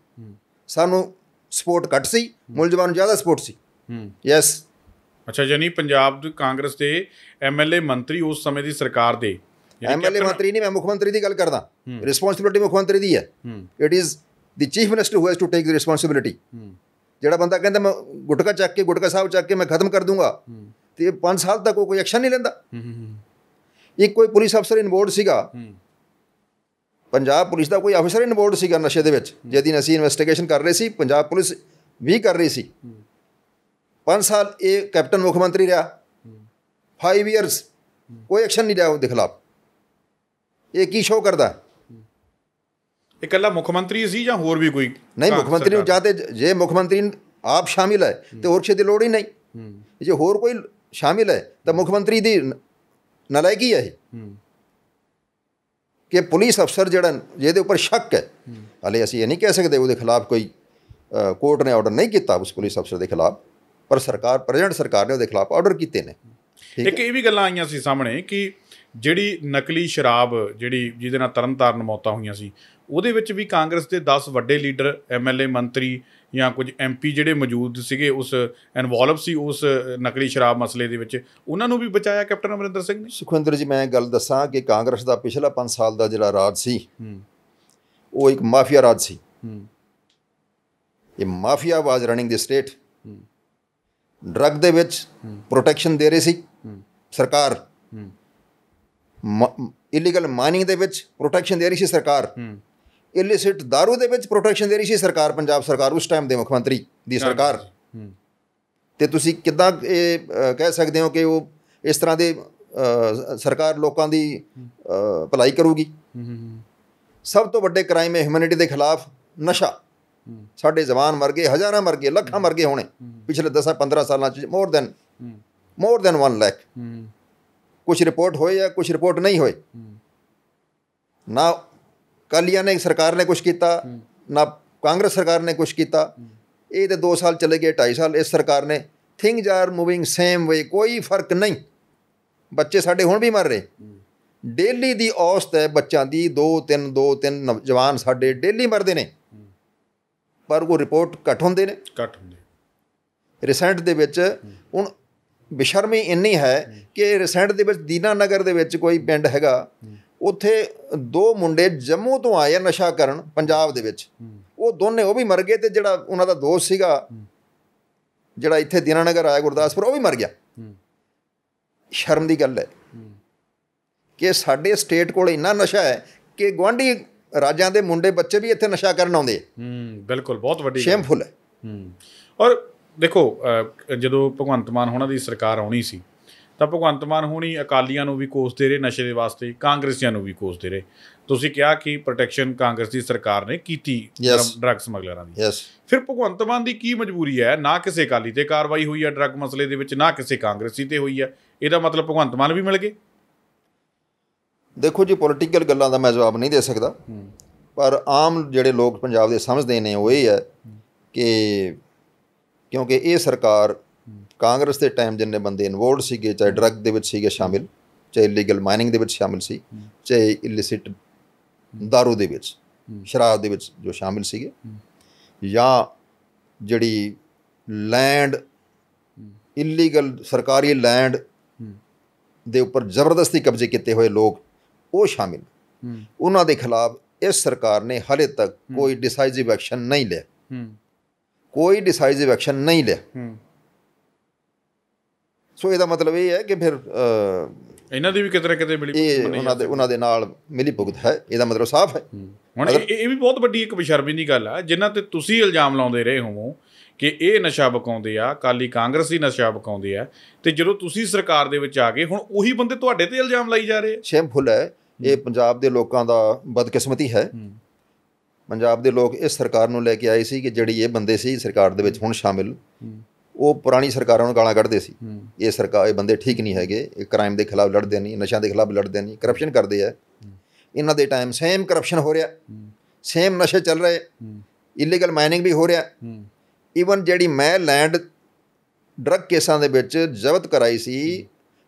ਸਾਨੂੰ ਸਪੋਰਟ ਘੱਟ ਸੀ ਮੁਲਜ਼ਮਾਂ ਨੂੰ ਜ਼ਿਆਦਾ ਸਪੋਰਟ ਸੀ ਹੂੰ ਯੈਸ ਅੱਛਾ ਜਾਨੀ ਪੰਜਾਬ ਦੇ ਕਾਂਗਰਸ ਦੇ ਐਮਐਲਏ ਮੰਤਰੀ ਉਸ ਸਮੇਂ ਦੀ ਸਰਕਾਰ ਦੇ ਐਮਐਲਏ ਮੰਤਰੀ ਨਹੀਂ ਮੈਂ ਮੁੱਖ ਮੰਤਰੀ ਦੀ ਗੱਲ ਕਰਦਾ ਰਿਸਪੌਂਸਿਬਿਲਟੀ ਮੁੱਖ ਮੰਤਰੀ ਦੀ ਹੈ it is the chief minister who has to take the responsibility ਜਿਹੜਾ ਬੰਦਾ ਕਹਿੰਦਾ ਮੈਂ ਗੁਟਕਾ ਚੱਕ ਕੇ ਗੁਟਕਾ ਸਾਹਿਬ ਚੱਕ ਕੇ ਮੈਂ ਖਤਮ ਕਰ ਦੂੰਗਾ ਤੇ 5 ਸਾਲ ਤੱਕ ਉਹ ਕੋਈ ਐਕਸ਼ਨ ਨਹੀਂ ਲੈਂਦਾ ਇੱਕ ਕੋਈ ਪੁਲਿਸ ਅਫਸਰ ਇਨਵੋਲਡ ਸੀਗਾ ਪੰਜਾਬ ਪੁਲਿਸ ਦਾ ਕੋਈ ਅਫਸਰ ਇਨਵੋਲਡ ਸੀਗਾ ਨਸ਼ੇ ਦੇ ਵਿੱਚ ਜਿਹਦੀ ਅਸੀਂ ਇਨਵੈਸਟੀਗੇਸ਼ਨ ਕਰ ਰਹੇ ਸੀ ਪੰਜਾਬ ਪੁਲਿਸ ਵੀ ਕਰ ਰਹੀ ਸੀ 5 ਸਾਲ ਇਹ ਕੈਪਟਨ ਮੁੱਖ ਮੰਤਰੀ ਰਿਹਾ 5 ਇਅਰਸ ਕੋਈ ਐਕਸ਼ਨ ਨਹੀਂ ਲਿਆ ਉਹਦੇ ਖਿਲਾਫ ਇਹ ਕੀ ਸ਼ੋਅ ਕਰਦਾ ਇਹ ਕੱਲਾ ਮੁੱਖ ਮੰਤਰੀ ਸੀ ਜਾਂ ਹੋਰ ਵੀ ਕੋਈ ਨਹੀਂ ਮੁੱਖ ਮੰਤਰੀ ਨੂੰ ਜਾਂਦੇ ਜੇ ਮੁੱਖ ਮੰਤਰੀ ਆਪ ਸ਼ਾਮਿਲ ਹੈ ਤੇ ਹੋਰ ਕਿਸੇ ਦੀ ਲੋੜ ਹੀ ਨਹੀਂ ਜੇ ਹੋਰ ਕੋਈ ਸ਼ਾਮਿਲ ਹੈ ਤਾਂ ਮੁੱਖ ਮੰਤਰੀ ਦੀ ਨਲਾਇਕੀ ਹੈ ਕਿ ਪੁਲਿਸ ਅਫਸਰ ਜਿਹੜਾ ਜਿਹਦੇ ਉੱਪਰ ਸ਼ੱਕ ਹੈ ਹਲੇ ਅਸੀਂ ਇਹ ਨਹੀਂ ਕਹਿ ਸਕਦੇ ਉਹਦੇ ਖਿਲਾਫ ਕੋਈ ਕੋਰਟ ਨੇ ਆਰਡਰ ਨਹੀਂ ਕੀਤਾ ਉਸ ਪੁਲਿਸ ਅਫਸਰ ਦੇ ਖਿਲਾਫ ਪਰ ਸਰਕਾਰ ਪ੍ਰੈਜ਼ੀਡੈਂਟ ਸਰਕਾਰ ਨੇ ਉਹਦੇ ਖਿਲਾਫ ਆਰਡਰ ਕੀਤੇ ਨੇ ਇੱਕ ਇਹ ਵੀ ਗੱਲਾਂ ਆਈਆਂ ਸੀ ਸਾਹਮਣੇ ਕਿ ਜਿਹੜੀ ਨਕਲੀ ਸ਼ਰਾਬ ਜਿਹੜੀ ਜਿਹਦੇ ਨਾਲ ਤਰਨਤਾਰਨ ਮੌਤਾਂ ਹੋਈਆਂ ਸੀ ਉਹਦੇ ਵਿੱਚ ਵੀ ਕਾਂਗਰਸ ਦੇ 10 ਵੱਡੇ ਲੀਡਰ ਐਮਐਲਏ ਮੰਤਰੀ ਜਾਂ ਕੁਝ ਐਮਪੀ ਜਿਹੜੇ ਮੌਜੂਦ ਸੀਗੇ ਉਸ ਇਨਵੋਲਵ ਸੀ ਉਸ ਨਕਲੀ ਸ਼ਰਾਬ ਮਸਲੇ ਦੇ ਵਿੱਚ ਉਹਨਾਂ ਨੂੰ ਵੀ ਬਚਾਇਆ ਕੈਪਟਨ ਅਮਰਿੰਦਰ ਸਿੰਘ ਨੇ ਸੁਖਵਿੰਦਰ ਜੀ ਮੈਂ ਗੱਲ ਦੱਸਾਂ ਕਿ ਕਾਂਗਰਸ ਦਾ ਪਿਛਲਾ 5 ਸਾਲ ਦਾ ਜਿਹੜਾ ਰਾਜ ਸੀ ਉਹ ਇੱਕ ਮਾਫੀਆ ਰਾਜ ਸੀ ਇਹ ਮਾਫੀਆ ਵਾਜ ਰਨਿੰਗ ਦਿ ਸਟੇਟ ਡਰਗ ਦੇ ਵਿੱਚ ਪ੍ਰੋਟੈਕਸ਼ਨ ਦੇ ਰਹੀ ਸੀ ਸਰਕਾਰ ਇਲੀਗਲ ਮਾਈਨਿੰਗ ਦੇ ਵਿੱਚ ਪ੍ਰੋਟੈਕਸ਼ਨ ਦੇ ਰਹੀ ਸੀ ਸਰਕਾਰ ਇਲਿਸਿਟ दारू ਦੇ ਵਿੱਚ ਪ੍ਰੋਟੈਕਸ਼ਨ ਦੇ ਰਹੀ ਸੀ ਸਰਕਾਰ ਪੰਜਾਬ ਸਰਕਾਰ ਉਸ ਟਾਈਮ ਦੇ ਮੁੱਖ ਮੰਤਰੀ ਦੀ ਸਰਕਾਰ ਤੇ ਤੁਸੀਂ ਕਿੱਦਾਂ ਇਹ ਕਹਿ ਸਕਦੇ ਹੋ ਕਿ ਉਹ ਇਸ ਤਰ੍ਹਾਂ ਦੇ ਸਰਕਾਰ ਲੋਕਾਂ ਦੀ ਭਲਾਈ ਕਰੂਗੀ ਸਭ ਤੋਂ ਵੱਡੇ ਕ੍ਰਾਈਮ ਹੈ ਹਿਊਮੈਨਿਟੀ ਦੇ ਖਿਲਾਫ ਨਸ਼ਾ ਸਾਡੇ ਜਵਾਨ ਮਰ ਗਏ ਹਜ਼ਾਰਾਂ ਮਰ ਗਏ ਲੱਖਾਂ ਮਰ ਗਏ ਹੋਣੇ ਪਿਛਲੇ 10 15 ਸਾਲਾਂ ਚ more than more than 1 lakh ਕੁਝ ਰਿਪੋਰਟ ਹੋਏ ਜਾਂ ਕੁਝ ਰਿਪੋਰਟ ਨਹੀਂ ਹੋਏ ਨਾ ਕਾਲੀਆਂ ਨੇ ਸਰਕਾਰ ਨੇ ਕੁਝ ਕੀਤਾ ਨਾ ਕਾਂਗਰਸ ਸਰਕਾਰ ਨੇ ਕੁਝ ਕੀਤਾ ਇਹ ਤੇ 2 ਸਾਲ ਚਲੇ ਗਏ 2.5 ਸਾਲ ਇਸ ਸਰਕਾਰ ਨੇ things are moving same way ਕੋਈ ਫਰਕ ਨਹੀਂ ਬੱਚੇ ਸਾਡੇ ਹੁਣ ਵੀ ਮਰ ਰਹੇ ਡੇਲੀ ਦੀ ਔਸਤ ਹੈ ਬੱਚਾਂ ਦੀ 2 3 2 3 ਨੌਜਵਾਨ ਸਾਡੇ ਡੇਲੀ ਮਰਦੇ ਨੇ ਪਰ ਉਹ ਰਿਪੋਰਟ ਘਟ ਹੁੰਦੇ ਨੇ ਘਟ ਹੁੰਦੇ ਰੀਸੈਂਟ ਦੇ ਵਿੱਚ ਹੁਣ ਬਿਸ਼ਰਮੀ ਇੰਨੀ ਹੈ ਕਿ ਰੀਸੈਂਟ ਦੇ ਵਿੱਚ ਦੀਨਾ ਨਗਰ ਦੇ ਵਿੱਚ ਕੋਈ ਪਿੰਡ ਹੈਗਾ ਉੱਥੇ ਦੋ ਮੁੰਡੇ ਜੰਮੂ ਤੋਂ ਆਏ ਨਸ਼ਾ ਕਰਨ ਪੰਜਾਬ ਦੇ ਵਿੱਚ ਉਹ ਦੋਨੇ ਉਹ ਵੀ ਮਰ ਗਏ ਤੇ ਜਿਹੜਾ ਉਹਨਾਂ ਦਾ ਦੋਸਤ ਸੀਗਾ ਜਿਹੜਾ ਇੱਥੇ ਦਿਨਾਨਗਰ ਆਇਆ ਗੁਰਦਾਸਪੁਰ ਉਹ ਵੀ ਮਰ ਗਿਆ ਸ਼ਰਮ ਦੀ ਗੱਲ ਹੈ ਕਿ ਸਾਡੇ ਸਟੇਟ ਕੋਲ ਇੰਨਾ ਨਸ਼ਾ ਹੈ ਕਿ ਗਵਾਂਢੀ ਰਾਜਾਂ ਦੇ ਮੁੰਡੇ ਬੱਚੇ ਵੀ ਇੱਥੇ ਨਸ਼ਾ ਕਰਨ ਆਉਂਦੇ ਹੂੰ ਬਿਲਕੁਲ ਬਹੁਤ ਵੱਡੀ ਸ਼ੇਮਫੁਲ ਹੈ ਹੂੰ ਔਰ ਦੇਖੋ ਜਦੋਂ ਭਗਵੰਤ ਮਾਨ ਹੋਣਾ ਦੀ ਸਰਕਾਰ ਆਉਣੀ ਸੀ ਤਾਂ ਭਗਵੰਤ ਮਾਨ ਹੁਣੀ ਅਕਾਲੀਆਂ ਨੂੰ ਵੀ ਕੋਸਦੇ ਰਹੇ ਨਸ਼ੇ ਦੇ ਵਾਸਤੇ ਕਾਂਗਰਸੀਆਂ ਨੂੰ ਵੀ ਕੋਸਦੇ ਰਹੇ ਤੁਸੀਂ ਕਿਹਾ ਕਿ ਪ੍ਰੋਟੈਕਸ਼ਨ ਕਾਂਗਰਸ ਦੀ ਸਰਕਾਰ ਨੇ ਕੀਤੀ ਡਰੱਗ ਸਮਗਲਰਾਂ ਦੀ ਫਿਰ ਭਗਵੰਤ ਮਾਨ ਦੀ ਕੀ ਮਜਬੂਰੀ ਹੈ ਨਾ ਕਿਸੇ ਅਕਾਲੀ ਤੇ ਕਾਰਵਾਈ ਹੋਈ ਹੈ ਡਰੱਗ ਮਸਲੇ ਦੇ ਵਿੱਚ ਨਾ ਕਿਸੇ ਕਾਂਗਰਸੀ ਤੇ ਹੋਈ ਹੈ ਇਹਦਾ ਮਤਲਬ ਭਗਵੰਤ ਮਾਨ ਵੀ ਮਿਲ ਗਏ ਦੇਖੋ ਜੀ ਪੋਲਿਟੀਕਲ ਗੱਲਾਂ ਦਾ ਮੈਂ ਜਵਾਬ ਨਹੀਂ ਦੇ ਸਕਦਾ ਪਰ ਆਮ ਜਿਹੜੇ ਲੋਕ ਪੰਜਾਬ ਦੇ ਸਮਝਦੇ ਨੇ ਉਹ ਇਹ ਹੈ ਕਿ ਕਿਉਂਕਿ ਇਹ ਸਰਕਾਰ ਕਾਂਗਰਸ ਦੇ ਟਾਈਮ ਜਿੰਨੇ ਬੰਦੇ ਇਨਵੋਲਡ ਸੀਗੇ ਚਾਹੇ ਡਰੱਗ ਦੇ ਵਿੱਚ ਸੀਗੇ ਸ਼ਾਮਿਲ ਚਾਹੇ ਇਲੀਗਲ ਮਾਈਨਿੰਗ ਦੇ ਵਿੱਚ ਸ਼ਾਮਿਲ ਸੀ ਚਾਹੇ ਇਲਿਸਿਟ ਦਾਰੂ ਦੇ ਵਿੱਚ ਸ਼ਰਾਬ ਦੇ ਵਿੱਚ ਜੋ ਸ਼ਾਮਿਲ ਸੀਗੇ ਜਾਂ ਜਿਹੜੀ ਲੈਂਡ ਇਲੀਗਲ ਸਰਕਾਰੀ ਲੈਂਡ ਦੇ ਉੱਪਰ ਜ਼ਬਰਦਸਤੀ ਕਬਜ਼ੇ ਕੀਤੇ ਹੋਏ ਲੋਕ ਉਹ ਸ਼ਾਮਿਲ ਉਹਨਾਂ ਦੇ ਖਿਲਾਫ ਇਸ ਸਰਕਾਰ ਨੇ ਹਲੇ ਤੱਕ ਕੋਈ ਡਿਸਾਈਸਿਵ ਐਕਸ਼ਨ ਨਹੀਂ ਲਿਆ ਕੋਈ ਡਿਸਾਈਸਿਵ ਐਕਸ਼ਨ ਨਹੀਂ ਲਿਆ ਸੋ ਇਹਦਾ ਮਤਲਬ ਇਹ ਹੈ ਕਿ ਫਿਰ ਇਹਨਾਂ ਦੀ ਵੀ ਕਿਤੇ ਨਾ ਕਿਤੇ ਮਿਲੀ ਉਹਨਾਂ ਦੇ ਉਹਨਾਂ ਦੇ ਨਾਲ ਮਿਲੀ ਭੁਗਤ ਹੈ ਇਹਦਾ ਮਤਲਬ ਸਾਫ਼ ਹੈ ਹੁਣ ਇਹ ਵੀ ਬਹੁਤ ਵੱਡੀ ਇੱਕ ਬਿਸ਼ਰਮੀ ਦੀ ਗੱਲ ਆ ਜਿਨ੍ਹਾਂ ਤੇ ਤੁਸੀਂ ਇਲਜ਼ਾਮ ਲਾਉਂਦੇ ਰਹੇ ਹੋ ਕਿ ਇਹ ਨਸ਼ਾ ਬਕਾਉਂਦੇ ਆ ਕਾਲੀ ਕਾਂਗਰਸ ਹੀ ਨਸ਼ਾ ਬਕਾਉਂਦੇ ਆ ਤੇ ਜਦੋਂ ਤੁਸੀਂ ਸਰਕਾਰ ਦੇ ਵਿੱਚ ਆ ਗਏ ਹੁਣ ਉਹੀ ਬੰਦੇ ਤੁਹਾਡੇ ਤੇ ਇਲਜ਼ਾਮ ਲਾਈ ਜਾ ਰਹੇ ਆ ਸ਼ੈਮਫੁਲ ਹੈ ਇਹ ਪੰਜਾਬ ਦੇ ਲੋਕਾਂ ਦਾ ਬਦਕਿਸਮਤੀ ਹੈ ਪੰਜਾਬ ਦੇ ਲੋਕ ਇਸ ਸਰਕਾਰ ਨੂੰ ਲੈ ਕੇ ਆਏ ਸੀ ਕਿ ਜਿਹੜੀ ਇਹ ਬੰਦੇ ਸੀ ਸਰਕਾਰ ਦੇ ਵਿੱਚ ਹੁਣ ਸ਼ਾਮਿਲ ਉਹ ਪੁਰਾਣੀ ਸਰਕਾਰਾਂ ਨੂੰ ਗਾਲਾਂ ਕੱਢਦੇ ਸੀ ਇਹ ਸਰਕਾਰ ਇਹ ਬੰਦੇ ਠੀਕ ਨਹੀਂ ਹੈਗੇ ਇਹ ਕ੍ਰਾਈਮ ਦੇ ਖਿਲਾਫ ਲੜਦੇ ਨਹੀਂ ਨਸ਼ਾ ਦੇ ਖਿਲਾਫ ਲੜਦੇ ਨਹੀਂ ਕਰਪਸ਼ਨ ਕਰਦੇ ਆ ਇਹਨਾਂ ਦੇ ਟਾਈਮ ਸੇਮ ਕਰਪਸ਼ਨ ਹੋ ਰਿਹਾ ਸੇਮ ਨਸ਼ੇ ਚੱਲ ਰਹੇ ਇਲੀਗਲ ਮਾਈਨਿੰਗ ਵੀ ਹੋ ਰਿਹਾ ਈਵਨ ਜਿਹੜੀ ਮੈਂ ਲੈਂਡ ਡਰੱਗ ਕੇਸਾਂ ਦੇ ਵਿੱਚ ਜ਼ਬਤ ਕਰਾਈ ਸੀ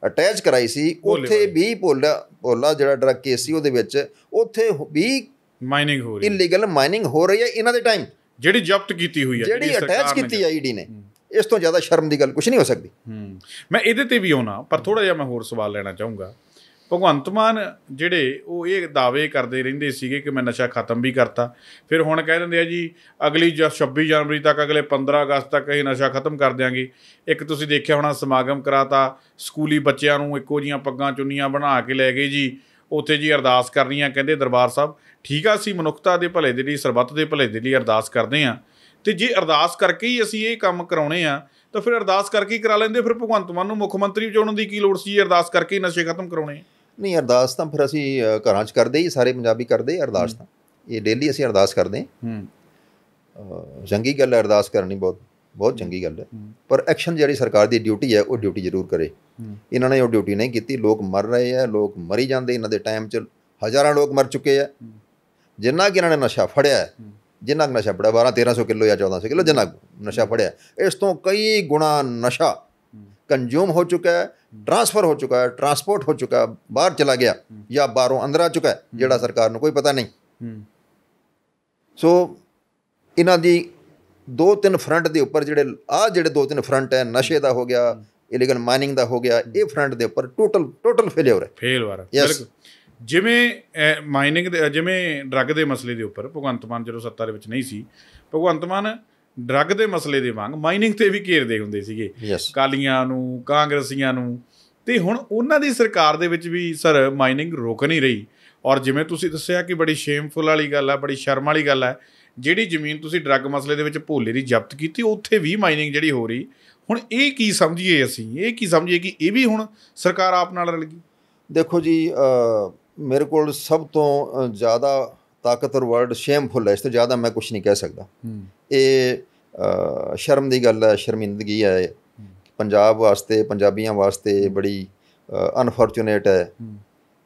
ਅਟੈਚ ਕਰਾਈ ਸੀ ਉੱਥੇ ਵੀ ਭੋਲਾ ਭੋਲਾ ਜਿਹੜਾ ਡਰੱਗ ਕੇਸ ਸੀ ਉਹਦੇ ਵਿੱਚ ਉੱਥੇ ਵੀ ਮਾਈਨਿੰਗ ਹੋ ਰਹੀ ਹੈ ਇਲੀਗਲ ਮਾਈਨਿੰਗ ਹੋ ਰਹੀ ਹੈ ਇਹਨਾਂ ਦੇ ਟਾਈਮ ਜਿਹੜੀ ਜ਼ਬਤ ਕੀਤੀ ਹੋਈ ਹੈ ਜਿਹੜੀ ਅਟੈਚ ਕੀਤੀ ਆਈਡੀ e ਨੇ ਇਸ ਤੋਂ ਜ਼ਿਆਦਾ ਸ਼ਰਮ ਦੀ ਗੱਲ ਕੁਝ ਨਹੀਂ ਹੋ ਸਕਦੀ ਮੈਂ ਇਹਦੇ ਤੇ ਵੀ ਆਉਣਾ ਪਰ ਥੋੜਾ ਜਿਹਾ ਮੈਂ ਹੋਰ ਸਵਾਲ ਲੈਣਾ ਚਾਹੂੰਗਾ ਭਗਵੰਤ ਮਾਨ ਜਿਹੜੇ ਉਹ ਇਹ ਦਾਅਵੇ ਕਰਦੇ ਰਹਿੰਦੇ ਸੀਗੇ ਕਿ ਮੈਂ ਨਸ਼ਾ ਖਤਮ ਵੀ ਕਰਤਾ ਫਿਰ ਹੁਣ ਕਹਿ ਦਿੰਦੇ ਆ ਜੀ ਅਗਲੀ 26 ਜਨਵਰੀ ਤੱਕ ਅਗਲੇ 15 ਅਗਸਤ ਤੱਕ ਇਹ ਨਸ਼ਾ ਖਤਮ ਕਰ ਦਿਆਂਗੇ ਇੱਕ ਤੁਸੀਂ ਦੇਖਿਆ ਹੋਣਾ ਸਮਾਗਮ ਕਰਾਤਾ ਸਕੂਲੀ ਬੱਚਿਆਂ ਨੂੰ ਇੱਕੋ ਜੀਆਂ ਪੱਗਾਂ ਚੁੰਨੀਆਂ ਬਣਾ ਕੇ ਲੈ ਗਏ ਜੀ ਉੱਥੇ ਜੀ ਅਰਦਾਸ ਕਰਨੀਆਂ ਕਹਿੰਦੇ ਦਰਬਾਰ ਸਾਹਿਬ ਠੀਕ ਆ ਸੀ ਮਨੁੱਖਤਾ ਦੇ ਭਲੇ ਦੇ ਲਈ ਸਰਬੱਤ ਦੇ ਭਲੇ ਦੇ ਲਈ ਅਰਦਾਸ ਕਰਦੇ ਆ ਤੇ ਜੇ ਅਰਦਾਸ ਕਰਕੇ ਹੀ ਅਸੀਂ ਇਹ ਕੰਮ ਕਰਾਉਣੇ ਆ ਤਾਂ ਫਿਰ ਅਰਦਾਸ ਕਰਕੇ ਹੀ ਕਰਾ ਲੈਂਦੇ ਫਿਰ ਭਗਵੰਤ ਮਾਨ ਨੂੰ ਮੁੱਖ ਮੰਤਰੀ ਚੋਣ ਦੀ ਕੀ ਲੋੜ ਸੀ ਅਰਦਾਸ ਕਰਕੇ ਹੀ ਨਸ਼ੇ ਖਤਮ ਕਰਾਉਣੇ ਨਹੀਂ ਅਰਦਾਸ ਤਾਂ ਫਿਰ ਅਸੀਂ ਘਰਾਂ 'ਚ ਕਰਦੇ ਹੀ ਸਾਰੇ ਪੰਜਾਬੀ ਕਰਦੇ ਅਰਦਾਸ ਤਾਂ ਇਹ ਡੇਲੀ ਅਸੀਂ ਅਰਦਾਸ ਕਰਦੇ ਹਾਂ ਜੰਗੀ ਗੱਲ ਅਰਦਾਸ ਕਰਨੀ ਬਹੁਤ ਬਹੁਤ ਚੰਗੀ ਗੱਲ ਹੈ ਪਰ ਐਕਸ਼ਨ ਜਿਹੜੀ ਸਰਕਾਰ ਦੀ ਡਿਊਟੀ ਹੈ ਉਹ ਡਿਊਟੀ ਜ਼ਰੂਰ ਕਰੇ ਇਹਨਾਂ ਨੇ ਉਹ ਡਿਊਟੀ ਨਹੀਂ ਕੀਤੀ ਲੋਕ ਮਰ ਰਹੇ ਆ ਲੋਕ ਮਰੀ ਜਾਂਦੇ ਇਹਨਾਂ ਦੇ ਟਾਈਮ 'ਚ ਹਜ਼ਾਰਾਂ ਲੋਕ ਮਰ ਚੁੱਕੇ ਆ ਜਿੰਨਾ ਕਿ ਇਹਨਾਂ ਨੇ ਨਸ਼ਾ ਫੜਿਆ ਜਿੰਨਾ ਨਸ਼ਾ ਫੜਿਆ 12 1300 ਕਿਲੋ ਜਾਂ 1400 ਕਿਲੋ ਜਿੰਨਾ ਨਸ਼ਾ ਫੜਿਆ ਇਸ ਤੋਂ ਕਈ ਗੁਣਾ ਨਸ਼ਾ ਕੰਜ਼ੂਮ ਹੋ ਚੁੱਕਾ ਹੈ ਟ੍ਰਾਂਸਫਰ ਹੋ ਚੁੱਕਾ ਹੈ ਟ੍ਰਾਂਸਪੋਰਟ ਹੋ ਚੁੱਕਾ ਹੈ ਬਾਹਰ ਚਲਾ ਗਿਆ ਜਾਂ ਬਾਹਰੋਂ ਅੰਦਰ ਆ ਚੁੱਕਾ ਹੈ ਜਿਹੜਾ ਸਰਕਾਰ ਨੂੰ ਕੋਈ ਪਤਾ ਨਹੀਂ ਸੋ ਇਹਨਾਂ ਦੀ ਦੋ ਤਿੰਨ ਫਰੰਟ ਦੇ ਉੱਪਰ ਜਿਹੜੇ ਆ ਜਿਹੜੇ ਦੋ ਤਿੰਨ ਫਰੰਟ ਹੈ ਨਸ਼ੇ ਦਾ ਹੋ ਗਿਆ ਇਲੀਗਲ ਮਾਈਨਿੰਗ ਦਾ ਹੋ ਗਿਆ ਇਹ ਫਰੰਟ ਦੇ ਉੱਪਰ ਟੋਟਲ ਟੋਟਲ ਫੇਲਿਅਰ ਹੈ ਫੇਲ ਹੋ ਰਿਹਾ ਬਿਲਕੁਲ ਜਿਵੇਂ ਮਾਈਨਿੰਗ ਦੇ ਜਿਵੇਂ ਡਰੱਗ ਦੇ ਮਸਲੇ ਦੇ ਉੱਪਰ ਭਗਵੰਤ ਮਾਨ ਜਦੋਂ ਸੱਤਾ ਦੇ ਵਿੱਚ ਨਹੀਂ ਸੀ ਭਗਵੰਤ ਮਾਨ ਡਰੱਗ ਦੇ ਮਸਲੇ ਦੇ ਵਾਂਗ ਮਾਈਨਿੰਗ ਤੇ ਵੀ ਘੇਰਦੇ ਹੁੰਦੇ ਸੀਗੇ ਕਾਲੀਆਂ ਨੂੰ ਕਾਂਗਰਸੀਆਂ ਨੂੰ ਤੇ ਹੁਣ ਉਹਨਾਂ ਦੀ ਸਰਕਾਰ ਦੇ ਵਿੱਚ ਵੀ ਸਰ ਮਾਈਨਿੰਗ ਰੁਕ ਨਹੀਂ ਰਹੀ ਔਰ ਜਿਵੇਂ ਤੁਸੀਂ ਦੱਸਿਆ ਕਿ ਬੜੀ ਸ਼ੇਮਫੁਲ ਵਾਲੀ ਗੱਲ ਹੈ ਬੜੀ ਸ਼ਰਮ ਵਾਲੀ ਗੱਲ ਹੈ ਜਿਹੜੀ ਜ਼ਮੀਨ ਤੁਸੀਂ ਡਰੱਗ ਮਸਲੇ ਦੇ ਵਿੱਚ ਭੋਲੇ ਦੀ ਜ਼ਬਤ ਕੀਤੀ ਉੱਥੇ ਵੀ ਮਾਈਨਿੰਗ ਜਿਹੜੀ ਹੋ ਰਹੀ ਹੁਣ ਇਹ ਕੀ ਸਮਝੀਏ ਅਸੀਂ ਇਹ ਕੀ ਸਮਝੀਏ ਕਿ ਇਹ ਵੀ ਹੁਣ ਸਰਕਾਰ ਆਪ ਨਾਲ ਰਲ ਗਈ ਦੇਖੋ ਜੀ ਅ ਮੇਰੇ ਕੋਲ ਸਭ ਤੋਂ ਜ਼ਿਆਦਾ ਤਾਕਤਵਰ ਵਰਡ ਸ਼ੇਮਫੁਲ ਹੈ ਇਸ ਤੋਂ ਜ਼ਿਆਦਾ ਮੈਂ ਕੁਝ ਨਹੀਂ ਕਹਿ ਸਕਦਾ ਇਹ ਸ਼ਰਮ ਦੀ ਗੱਲ ਹੈ ਸ਼ਰਮਿੰਦਗੀ ਹੈ ਪੰਜਾਬ ਵਾਸਤੇ ਪੰਜਾਬੀਆਂ ਵਾਸਤੇ ਬੜੀ ਅਨਫੋਰਚੂਨੇਟ ਹੈ